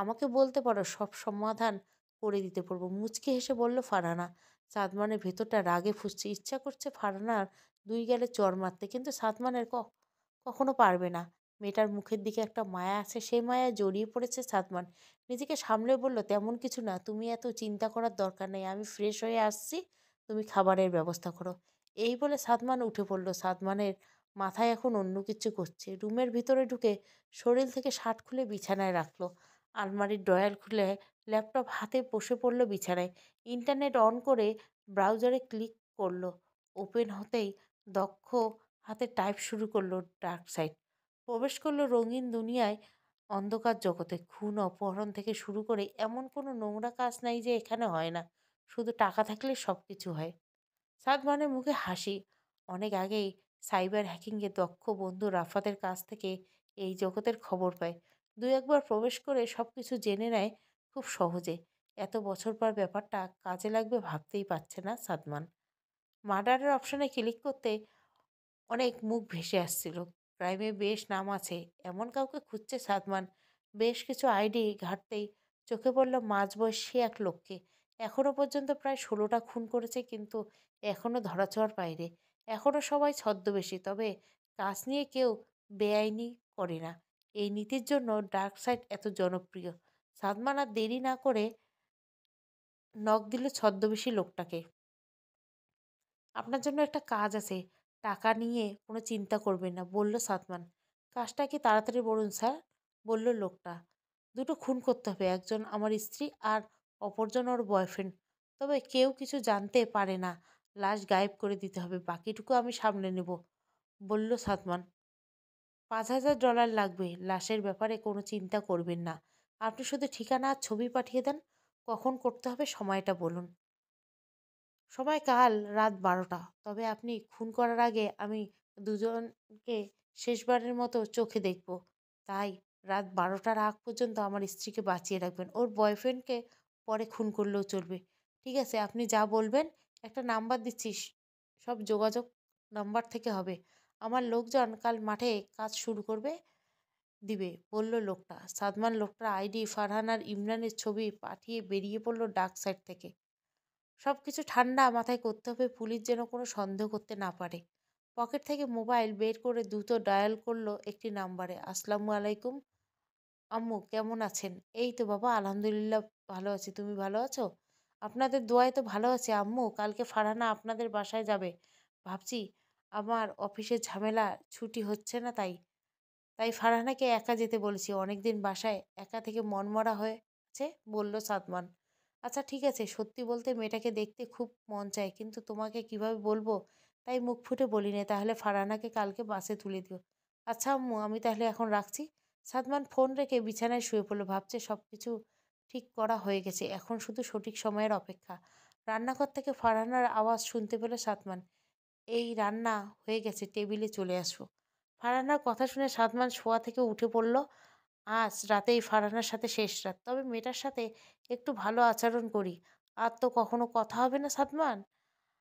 আমাকে বলতে পারো সব সমাধান করে দিতে পারবো মুচকি হেসে বলল ফারানা সাদমানের ভেতরটা রাগে ফুসছে ইচ্ছা করছে ফারানার দুই গেলে চর মারতে কিন্তু সাদমানের কখনো পারবে না মেয়েটার মুখের দিকে একটা মায়া আছে সেই মায়া জড়িয়ে পড়েছে সাদমান নিজেকে সামলে বলল তেমন কিছু না তুমি এত চিন্তা করার দরকার নেই আমি ফ্রেশ হয়ে আসছি তুমি খাবারের ব্যবস্থা করো এই বলে সাদমান উঠে পড়ল সাদমানের মাথায় এখন অন্য কিছু করছে রুমের ভিতরে ঢুকে শরীর থেকে শার্ট খুলে বিছানায় রাখলো আলমারির ড্রয়াল খুলে ল্যাপটপ হাতে বসে পড়ল বিছানায় ইন্টারনেট অন করে ব্রাউজারে ক্লিক করলো ওপেন হতেই দক্ষ হাতে টাইপ শুরু করলো ডার্ক সাইড প্রবেশ করলো রঙিন দুনিয়ায় অন্ধকার জগতে খুন অপহরণ থেকে শুরু করে এমন কোনো নোংরা কাজ নাই যে এখানে হয় না শুধু টাকা থাকলে সব কিছু হয় সাদমানের মুখে হাসি অনেক আগেই সাইবার হ্যাকিংয়ে দক্ষ বন্ধু রাফাতের কাছ থেকে এই জগতের খবর পায় দু একবার প্রবেশ করে সব কিছু জেনে নেয় খুব সহজে এত বছর পর ব্যাপারটা কাজে লাগবে ভাবতেই পারছে না সাদমান মার্ডারের অপশনে ক্লিক করতে অনেক মুখ ভেসে আসছিল ক্রাইমে বেশ নাম আছে এমন কাউকে খুঁজছে সাদমান বেশ কিছু আইডি ঘাটতেই চোখে পড়ল মাঝবয়সী এক লোককে এখনও পর্যন্ত প্রায় ষোলোটা খুন করেছে কিন্তু এখনও ধরাছোঁয়ার বাইরে এখনও সবাই ছদ্মবেশী তবে কাজ নিয়ে কেউ বেআইনি করে না এই নীতির জন্য ডার্ক সাইড এত জনপ্রিয় সাদমান আর দেরি না করে নখ দিল ছদ্মবেশী লোকটাকে আপনার জন্য একটা কাজ আছে টাকা নিয়ে কোনো চিন্তা করবেন না বলল সাদমান কাজটা কি তাড়াতাড়ি বলুন স্যার বলল লোকটা দুটো খুন করতে হবে একজন আমার স্ত্রী আর অপরজন ওর বয়ফ্রেন্ড তবে কেউ কিছু জানতে পারে না লাশ গায়েব করে দিতে হবে বাকিটুকু আমি সামনে নেব বলল সাদমান পাঁচ হাজার ডলার লাগবে লাশের ব্যাপারে কোনো চিন্তা করবেন না আপনি শুধু ঠিকানা আর ছবি পাঠিয়ে দেন কখন করতে হবে সময়টা বলুন সময় কাল রাত বারোটা তবে আপনি খুন করার আগে আমি দুজনকে শেষবারের মতো চোখে দেখব তাই রাত বারোটার আগ পর্যন্ত আমার স্ত্রীকে বাঁচিয়ে রাখবেন ওর বয়ফ্রেন্ডকে পরে খুন করলেও চলবে ঠিক আছে আপনি যা বলবেন একটা নাম্বার দিচ্ছিস সব যোগাযোগ নাম্বার থেকে হবে আমার লোকজন কাল মাঠে কাজ শুরু করবে দিবে বলল লোকটা সাদমান লোকটা আইডি ফারহান আর ইমরানের ছবি পাঠিয়ে বেরিয়ে পড়ল ডাক সাইড থেকে সব কিছু ঠান্ডা মাথায় করতে হবে পুলিশ যেন কোনো সন্দেহ করতে না পারে পকেট থেকে মোবাইল বের করে দ্রুত ডায়াল করলো একটি নাম্বারে আসসালামু আলাইকুম আম্মু কেমন আছেন এই তো বাবা আলহামদুলিল্লাহ ভালো আছি তুমি ভালো আছো আপনাদের দোয়ায় তো ভালো আছে আম্মু কালকে ফারহানা আপনাদের বাসায় যাবে ভাবছি আমার অফিসের ঝামেলা ছুটি হচ্ছে না তাই তাই ফারহানাকে একা যেতে বলেছি দিন বাসায় একা থেকে মনমরা হয়েছে বলল সাদমান আচ্ছা ঠিক আছে সত্যি বলতে মেয়েটাকে দেখতে খুব মন চায় কিন্তু তোমাকে কিভাবে বলবো তাই মুখ ফুটে বলি নে তাহলে ফারহানাকে কালকে বাসে তুলে দিও আচ্ছা আম্মু আমি তাহলে এখন রাখছি সাদমান ফোন রেখে বিছানায় শুয়ে পড়লো ভাবছে সব কিছু ঠিক করা হয়ে গেছে এখন শুধু সঠিক সময়ের অপেক্ষা রান্নাঘর থেকে ফারহানার আওয়াজ শুনতে পেল সাতমান এই রান্না হয়ে গেছে টেবিলে চলে আসো ফারানার কথা শুনে সাদমান শোয়া থেকে উঠে পড়ল আজ রাতেই ফারানার সাথে শেষ রাত তবে মেয়েটার সাথে একটু ভালো আচরণ করি আর তো কখনো কথা হবে না সাদমান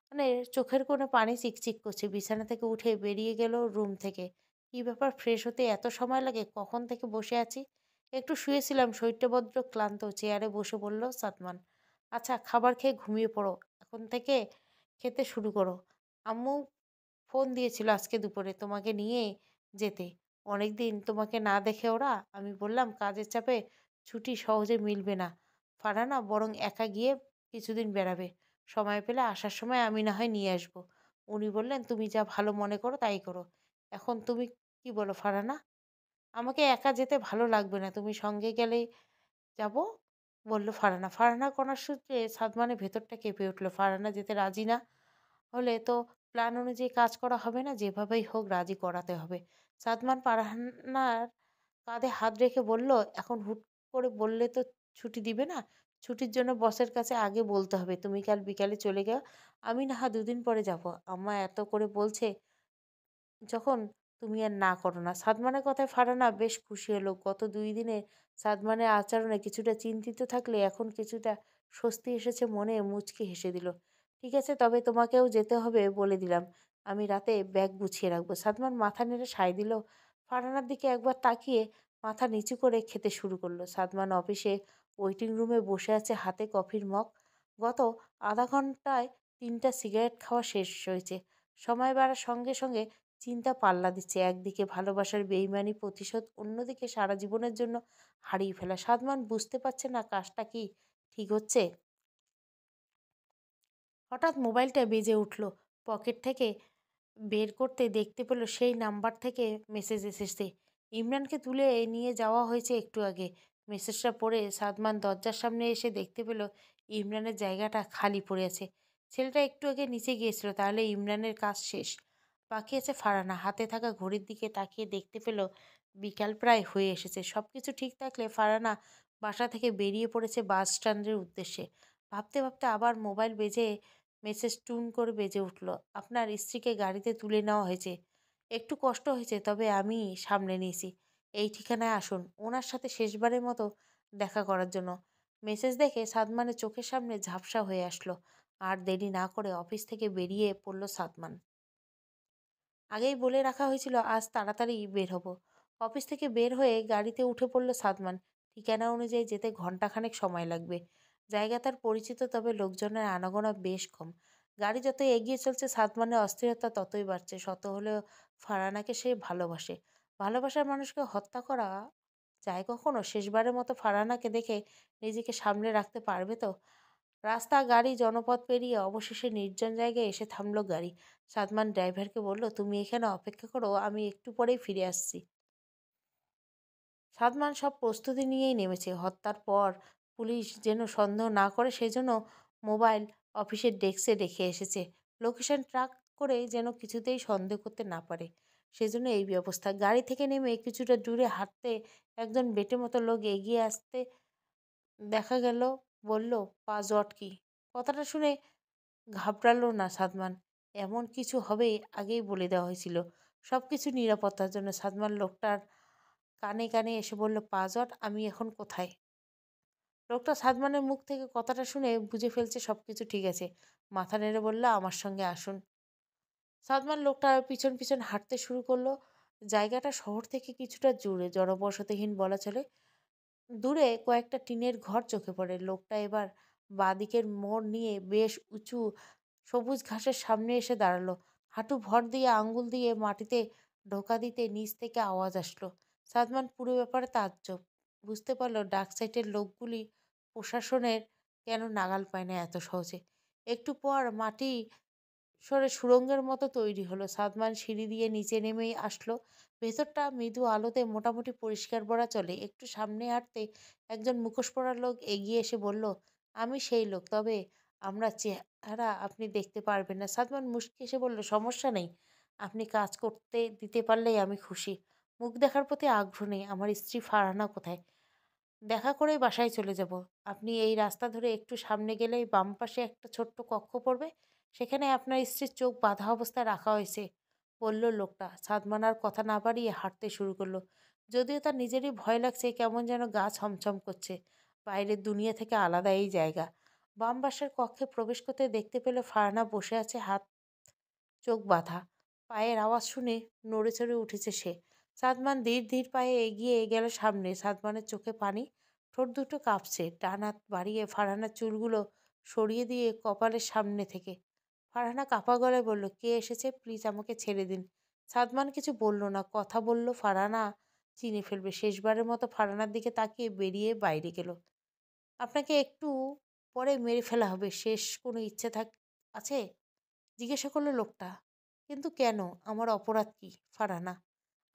মানে চোখের কোনো পানি চিকচিক করছে বিছানা থেকে উঠে বেরিয়ে গেল রুম থেকে কী ব্যাপার ফ্রেশ হতে এত সময় লাগে কখন থেকে বসে আছি একটু শুয়েছিলাম শৈত্যভদ্র ক্লান্ত চেয়ারে বসে বলল সাদমান আচ্ছা খাবার খেয়ে ঘুমিয়ে পড়ো এখন থেকে খেতে শুরু করো আম্মু ফোন দিয়েছিল আজকে দুপুরে তোমাকে নিয়ে যেতে অনেক দিন তোমাকে না দেখে ওরা আমি বললাম কাজের চাপে ছুটি সহজে মিলবে না ফারানা বরং একা গিয়ে কিছুদিন বেড়াবে সময় পেলে আসার সময় আমি না হয় নিয়ে আসব উনি বললেন তুমি যা ভালো মনে করো তাই করো এখন তুমি কি বলো ফারানা আমাকে একা যেতে ভালো লাগবে না তুমি সঙ্গে গেলে যাব বলল ফারানা ফারানা কণার সূত্রে সাদমানের ভেতরটা কেঁপে উঠল ফারানা যেতে রাজি না হলে তো প্ল্যান অনুযায়ী কাজ করা হবে না যেভাবেই হোক রাজি করাতে হবে সাদমান পারহানার কাঁধে হাত রেখে বলল এখন হুট করে বললে তো ছুটি দিবে না ছুটির জন্য বসের কাছে আগে বলতে হবে তুমি কাল বিকালে চলে গেও আমি না হা দুদিন পরে যাব আম্মা এত করে বলছে যখন তুমি আর না করো না সাদমানের কথায় ফারানা বেশ খুশি হলো গত দুই দিনে সাদমানের আচরণে কিছুটা চিন্তিত থাকলে এখন কিছুটা স্বস্তি এসেছে মনে মুচকি হেসে দিল ঠিক আছে তবে তোমাকেও যেতে হবে বলে দিলাম আমি রাতে ব্যাগ গুছিয়ে রাখবো সাদমান মাথা নেড়ে সায় দিল ফারানার দিকে একবার তাকিয়ে মাথা নিচু করে খেতে শুরু করলো সাদমান অফিসে ওয়েটিং রুমে বসে আছে হাতে কফির মগ গত আধা ঘন্টায় তিনটা সিগারেট খাওয়া শেষ হয়েছে সময় বাড়ার সঙ্গে সঙ্গে চিন্তা পাল্লা দিচ্ছে একদিকে ভালোবাসার বেইমানি প্রতিশোধ অন্যদিকে সারা জীবনের জন্য হারিয়ে ফেলা সাদমান বুঝতে পারছে না কাজটা কি ঠিক হচ্ছে হঠাৎ মোবাইলটা বেজে উঠল পকেট থেকে বের করতে দেখতে পেল সেই নাম্বার থেকে মেসেজ এসেছে ইমরানকে তুলে নিয়ে যাওয়া হয়েছে একটু আগে মেসেজটা পড়ে সাদমান দরজার সামনে এসে দেখতে পেল ইমরানের জায়গাটা খালি পড়ে আছে ছেলেটা একটু আগে নিচে গিয়েছিল তাহলে ইমরানের কাজ শেষ বাকি আছে ফারানা হাতে থাকা ঘড়ির দিকে তাকিয়ে দেখতে পেল বিকাল প্রায় হয়ে এসেছে সব কিছু ঠিক থাকলে ফারানা বাসা থেকে বেরিয়ে পড়েছে বাস স্ট্যান্ডের উদ্দেশ্যে ভাবতে ভাবতে আবার মোবাইল বেজে মেসেজ টুন করে বেজে উঠল আপনার স্ত্রীকে গাড়িতে তুলে নেওয়া হয়েছে একটু কষ্ট হয়েছে তবে আমি সামলে নিয়েছি এই ঠিকানায় আসুন ওনার সাথে শেষবারের মতো দেখা করার জন্য মেসেজ দেখে সাদমানের চোখের সামনে ঝাপসা হয়ে আসলো আর দেরি না করে অফিস থেকে বেরিয়ে পড়ল সাদমান আগেই বলে রাখা হয়েছিল আজ তাড়াতাড়ি বের হব অফিস থেকে বের হয়ে গাড়িতে উঠে পড়ল সাদমান ঠিকানা অনুযায়ী যেতে ঘন্টাখানেক সময় লাগবে জায়গা তার পরিচিত তবে লোকজনের আনাগোনা বেশ কম গাড়ি যত এগিয়ে চলছে সাদমানের অস্থিরতা ততই বাড়ছে শত হলেও ফারানাকে সে ভালোবাসে ভালোবাসার মানুষকে হত্যা করা যায় কখনো শেষবারের মতো ফারানাকে দেখে নিজেকে সামনে রাখতে পারবে তো রাস্তা গাড়ি জনপথ পেরিয়ে অবশেষে নির্জন জায়গায় এসে থামলো গাড়ি সাদমান ড্রাইভারকে বলল তুমি এখানে অপেক্ষা করো আমি একটু পরেই ফিরে আসছি সাদমান সব প্রস্তুতি নিয়েই নেমেছে হত্যার পর পুলিশ যেন সন্দেহ না করে সেজন্য মোবাইল অফিসের ডেস্কে রেখে এসেছে লোকেশন ট্রাক করে যেন কিছুতেই সন্দেহ করতে না পারে সেজন্য এই ব্যবস্থা গাড়ি থেকে নেমে কিছুটা দূরে হাঁটতে একজন বেটে মতো লোক এগিয়ে আসতে দেখা গেল বলল পাসওয়ার্ড কি কথাটা শুনে ঘাবড়ালো না সাদমান এমন কিছু হবে আগেই বলে দেওয়া হয়েছিল সব কিছু নিরাপত্তার জন্য সাদমান লোকটার কানে কানে এসে বলল পাসওয়ার্ড আমি এখন কোথায় লোকটা সাদমানের মুখ থেকে কথাটা শুনে বুঝে ফেলছে সব কিছু ঠিক আছে মাথা নেড়ে বলল আমার সঙ্গে আসুন সাদমান লোকটা পিছন পিছন হাঁটতে শুরু করলো জায়গাটা শহর থেকে কিছুটা জুড়ে জনবসতিহীন বলা চলে দূরে কয়েকটা টিনের ঘর চোখে পড়ে লোকটা এবার দিকের মোড় নিয়ে বেশ উঁচু সবুজ ঘাসের সামনে এসে দাঁড়ালো হাঁটু ভর দিয়ে আঙ্গুল দিয়ে মাটিতে ঢোকা দিতে নিচ থেকে আওয়াজ আসলো সাদমান পুরো ব্যাপারে তাজ্জব বুঝতে পারলো ডাক সাইটের লোকগুলি প্রশাসনের কেন নাগাল পায় না এত সহজে একটু পর মাটি সরে সুরঙ্গের মতো তৈরি হলো সাদমান সিঁড়ি দিয়ে নিচে নেমেই আসলো ভেতরটা মৃদু আলোতে মোটামুটি পরিষ্কার বড়া চলে একটু সামনে হাঁটতে একজন মুখোশ পড়ার লোক এগিয়ে এসে বলল আমি সেই লোক তবে আমরা চেহারা আপনি দেখতে পারবেন না সাদমান মুশকি এসে বলল সমস্যা নেই আপনি কাজ করতে দিতে পারলেই আমি খুশি মুখ দেখার প্রতি আগ্রহ নেই আমার স্ত্রী ফারানা কোথায় দেখা করেই বাসায় চলে যাব আপনি এই রাস্তা ধরে একটু সামনে গেলেই বাম পাশে একটা ছোট্ট কক্ষ পড়বে সেখানে আপনার স্ত্রীর চোখ বাঁধা অবস্থায় রাখা হয়েছে বলল লোকটা সাদমানার কথা না বাড়িয়ে হাঁটতে শুরু করলো যদিও তার নিজেরই ভয় লাগছে কেমন যেন গা ছমছম করছে বাইরের দুনিয়া থেকে আলাদা এই জায়গা বাম বাসার কক্ষে প্রবেশ করতে দেখতে পেল ফারনা বসে আছে হাত চোখ বাঁধা পায়ের আওয়াজ শুনে নড়ে চড়ে উঠেছে সে সাদমান ধীর ধীর পায়ে এগিয়ে গেল সামনে সাদমানের চোখে পানি ঠোঁট দুটো কাঁপছে ডান হাত বাড়িয়ে ফারহানার চুলগুলো সরিয়ে দিয়ে কপালের সামনে থেকে ফারহানা কাঁপা গলায় বলল কে এসেছে প্লিজ আমাকে ছেড়ে দিন সাদমান কিছু বলল না কথা বলল ফারহানা চিনে ফেলবে শেষবারের মতো ফারহানার দিকে তাকিয়ে বেরিয়ে বাইরে গেল আপনাকে একটু পরে মেরে ফেলা হবে শেষ কোনো ইচ্ছে থাক আছে জিজ্ঞাসা করলো লোকটা কিন্তু কেন আমার অপরাধ কি ফারানা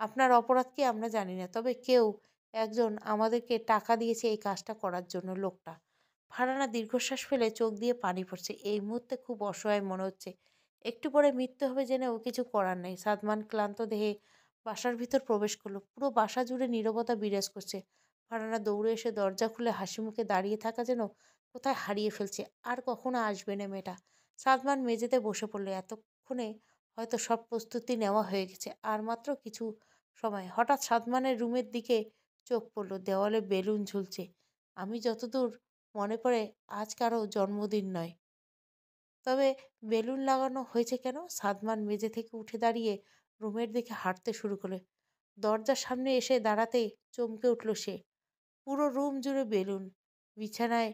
আপনার অপরাধ কি আমরা জানি না তবে কেউ একজন আমাদেরকে টাকা দিয়েছে এই কাজটা করার জন্য লোকটা ফারানা দীর্ঘশ্বাস ফেলে চোখ দিয়ে পানি পড়ছে এই মুহূর্তে খুব অসহায় মনে হচ্ছে একটু পরে মৃত্যু হবে জেনে ও কিছু করার নেই সাদমান ক্লান্ত দেহে বাসার ভিতর প্রবেশ করলো পুরো বাসা জুড়ে নীরবতা বিরাজ করছে ফারানা দৌড়ে এসে দরজা খুলে হাসি মুখে দাঁড়িয়ে থাকা যেন কোথায় হারিয়ে ফেলছে আর কখনো আসবে না মেয়েটা সাদমান মেঝেতে বসে পড়লো এতক্ষণে হয়তো সব প্রস্তুতি নেওয়া হয়ে গেছে আর মাত্র কিছু সময় হঠাৎ সাদমানের রুমের দিকে চোখ পড়ল দেওয়ালে বেলুন ঝুলছে আমি যতদূর মনে পড়ে আজ কারো জন্মদিন নয় তবে বেলুন লাগানো হয়েছে কেন সাদমান মেঝে থেকে উঠে দাঁড়িয়ে রুমের দিকে হাঁটতে শুরু করলে দরজার সামনে এসে দাঁড়াতে চমকে উঠল সে পুরো রুম জুড়ে বেলুন বিছানায়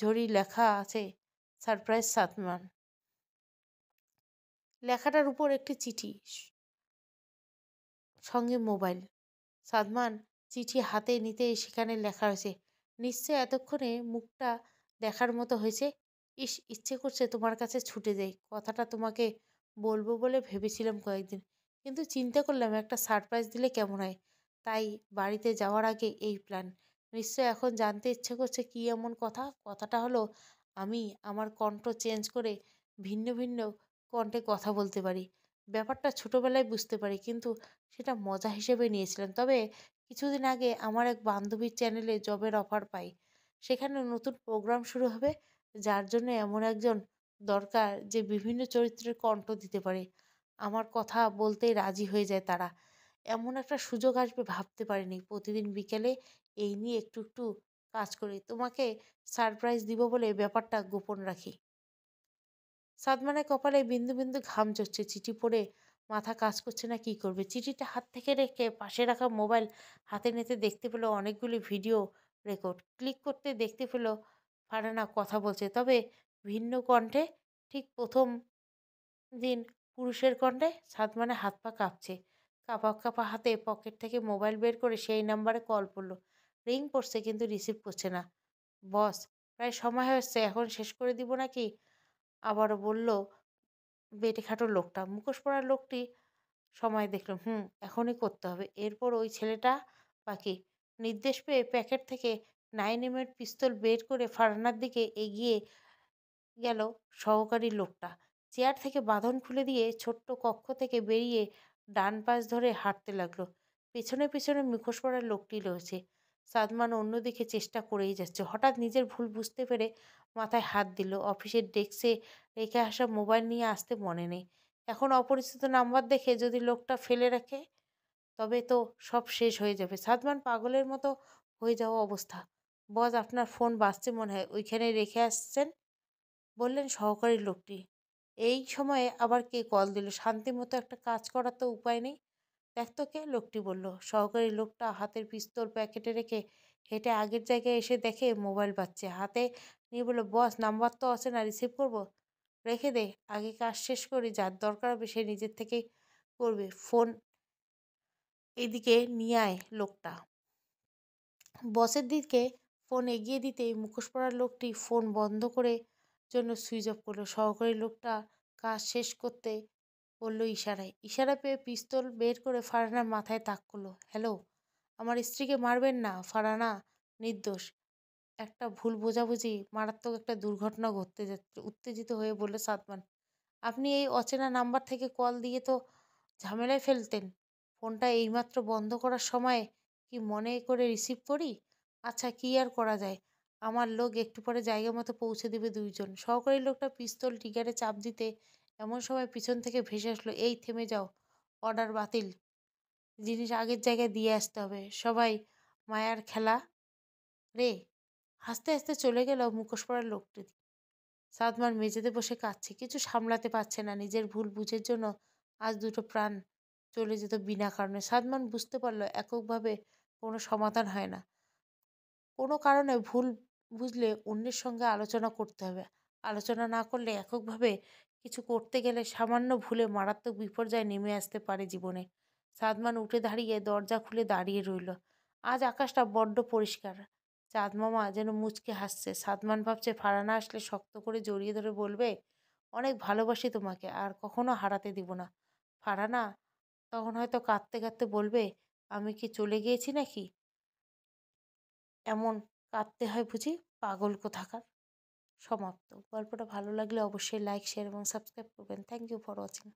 ঝড়ি লেখা আছে সারপ্রাইজ সাতমান লেখাটার উপর একটি চিঠি সঙ্গে মোবাইল সাদমান চিঠি হাতে নিতে সেখানে লেখা হয়েছে নিশ্চয় এতক্ষণে মুখটা দেখার মতো হয়েছে ইস ইচ্ছে করছে তোমার কাছে ছুটে যাই কথাটা তোমাকে বলবো বলে ভেবেছিলাম কয়েকদিন কিন্তু চিন্তা করলাম একটা সারপ্রাইজ দিলে কেমন হয় তাই বাড়িতে যাওয়ার আগে এই প্ল্যান নিশ্চয় এখন জানতে ইচ্ছে করছে কি এমন কথা কথাটা হলো আমি আমার কণ্ঠ চেঞ্জ করে ভিন্ন ভিন্ন কণ্ঠে কথা বলতে পারি ব্যাপারটা ছোটোবেলায় বুঝতে পারি কিন্তু সেটা মজা হিসেবে নিয়েছিলাম তবে কিছুদিন আগে আমার এক বান্ধবীর চ্যানেলে জবের অফার পাই সেখানে নতুন প্রোগ্রাম শুরু হবে যার জন্য এমন একজন দরকার যে বিভিন্ন চরিত্রের কণ্ঠ দিতে পারে আমার কথা বলতেই রাজি হয়ে যায় তারা এমন একটা সুযোগ আসবে ভাবতে পারিনি প্রতিদিন বিকেলে এই নিয়ে একটু একটু কাজ করি তোমাকে সারপ্রাইজ দিব বলে ব্যাপারটা গোপন রাখি সাদমানের কপালে বিন্দু বিন্দু ঘাম চড়ছে চিঠি পড়ে মাথা কাজ করছে না কি করবে চিঠিটা হাত থেকে রেখে পাশে রাখা মোবাইল হাতে নিতে দেখতে পেলো অনেকগুলি ভিডিও রেকর্ড ক্লিক করতে দেখতে পেল ফারানা কথা বলছে তবে ভিন্ন কণ্ঠে ঠিক প্রথম দিন পুরুষের কণ্ঠে সাদমানে হাত পা কাঁপছে কাঁপা কাঁপা হাতে পকেট থেকে মোবাইল বের করে সেই নাম্বারে কল পড়লো রিং পড়ছে কিন্তু রিসিভ করছে না বস প্রায় সময় হয়েছে এখন শেষ করে দিব নাকি আবারও বলল বেটে খাটো লোকটা মুখোশ পরা লোকটি সময় দেখল হুম এখনই করতে হবে এরপর ওই ছেলেটা বাকি নির্দেশ পেয়ে প্যাকেট থেকে নাইন এমের পিস্তল বের করে ফারানার দিকে এগিয়ে গেল সহকারী লোকটা চেয়ার থেকে বাঁধন খুলে দিয়ে ছোট্ট কক্ষ থেকে বেরিয়ে ডান পাশ ধরে হাঁটতে লাগলো পেছনে পেছনে মুখোশ পরা লোকটি রয়েছে সাদমান অন্যদিকে চেষ্টা করেই যাচ্ছে হঠাৎ নিজের ভুল বুঝতে পেরে মাথায় হাত দিল অফিসের ডেস্কে রেখে আসা মোবাইল নিয়ে আসতে মনে নেই এখন অপরিচিত নাম্বার দেখে যদি লোকটা ফেলে রাখে তবে তো সব শেষ হয়ে যাবে সাদমান পাগলের মতো হয়ে যাওয়া অবস্থা বস আপনার ফোন বাঁচতে মনে হয় ওইখানে রেখে আসছেন বললেন সহকারী লোকটি এই সময়ে আবার কে কল দিল শান্তি মতো একটা কাজ করার তো উপায় নেই দেখতকে লোকটি বলল সহকারী লোকটা হাতের পিস্তল প্যাকেটে রেখে হেঁটে আগের জায়গায় এসে দেখে মোবাইল পাচ্ছে হাতে নিয়ে বলল বস নাম্বার তো আছে না রিসিভ করবো রেখে দে আগে কাজ শেষ করি যার দরকার হবে সে নিজের থেকেই করবে ফোন এদিকে নিয়ে আয় লোকটা বসের দিকে ফোন এগিয়ে দিতেই মুখোশ পড়ার লোকটি ফোন বন্ধ করে জন্য সুইচ অফ করলো সহকারী লোকটা কাজ শেষ করতে বলল ইশারায় ইশারা পেয়ে পিস্তল বের করে ফারানার মাথায় তাক করলো হ্যালো আমার স্ত্রীকে মারবেন না ফারানা নির্দোষ একটা ভুল বোঝাবুঝি মারাত্মক একটা দুর্ঘটনা ঘটতে যাচ্ছে উত্তেজিত হয়ে বলল সাদমান আপনি এই অচেনা নাম্বার থেকে কল দিয়ে তো ঝামেলায় ফেলতেন ফোনটা এইমাত্র বন্ধ করার সময় কি মনে করে রিসিভ করি আচ্ছা কী আর করা যায় আমার লোক একটু পরে জায়গা মতো পৌঁছে দেবে দুইজন সহকারী লোকটা পিস্তল টিগারে চাপ দিতে এমন সময় পিছন থেকে ভেসে আসলো এই থেমে যাও অর্ডার বাতিল জিনিস আগের জায়গায় দিয়ে আসতে হবে সবাই মায়ার খেলা রে হাসতে হাসতে চলে গেল মুখোশ পড়ার লোকটি সাদমার মেঝেতে বসে কাঁদছে কিছু সামলাতে পারছে না নিজের ভুল বুঝের জন্য আজ দুটো প্রাণ চলে যেত বিনা কারণে সাদমান বুঝতে পারলো এককভাবে কোনো সমাধান হয় না কোনো কারণে ভুল বুঝলে অন্যের সঙ্গে আলোচনা করতে হবে আলোচনা না করলে এককভাবে কিছু করতে গেলে সামান্য ভুলে মারাত্মক বিপর্যয় নেমে আসতে পারে জীবনে সাদমান উঠে দাঁড়িয়ে দরজা খুলে দাঁড়িয়ে রইল আজ আকাশটা বড্ড পরিষ্কার চাঁদ মামা যেন মুচকে হাসছে সাদমান ভাবছে ফারানা আসলে শক্ত করে জড়িয়ে ধরে বলবে অনেক ভালোবাসি তোমাকে আর কখনো হারাতে দিব না ফারানা তখন হয়তো কাঁদতে কাঁদতে বলবে আমি কি চলে গিয়েছি নাকি এমন কাঁদতে হয় বুঝি পাগল কোথাকার সমাপ্ত গল্পটা ভালো লাগলে অবশ্যই লাইক শেয়ার এবং সাবস্ক্রাইব করবেন থ্যাংক ইউ ফর ওয়াচিং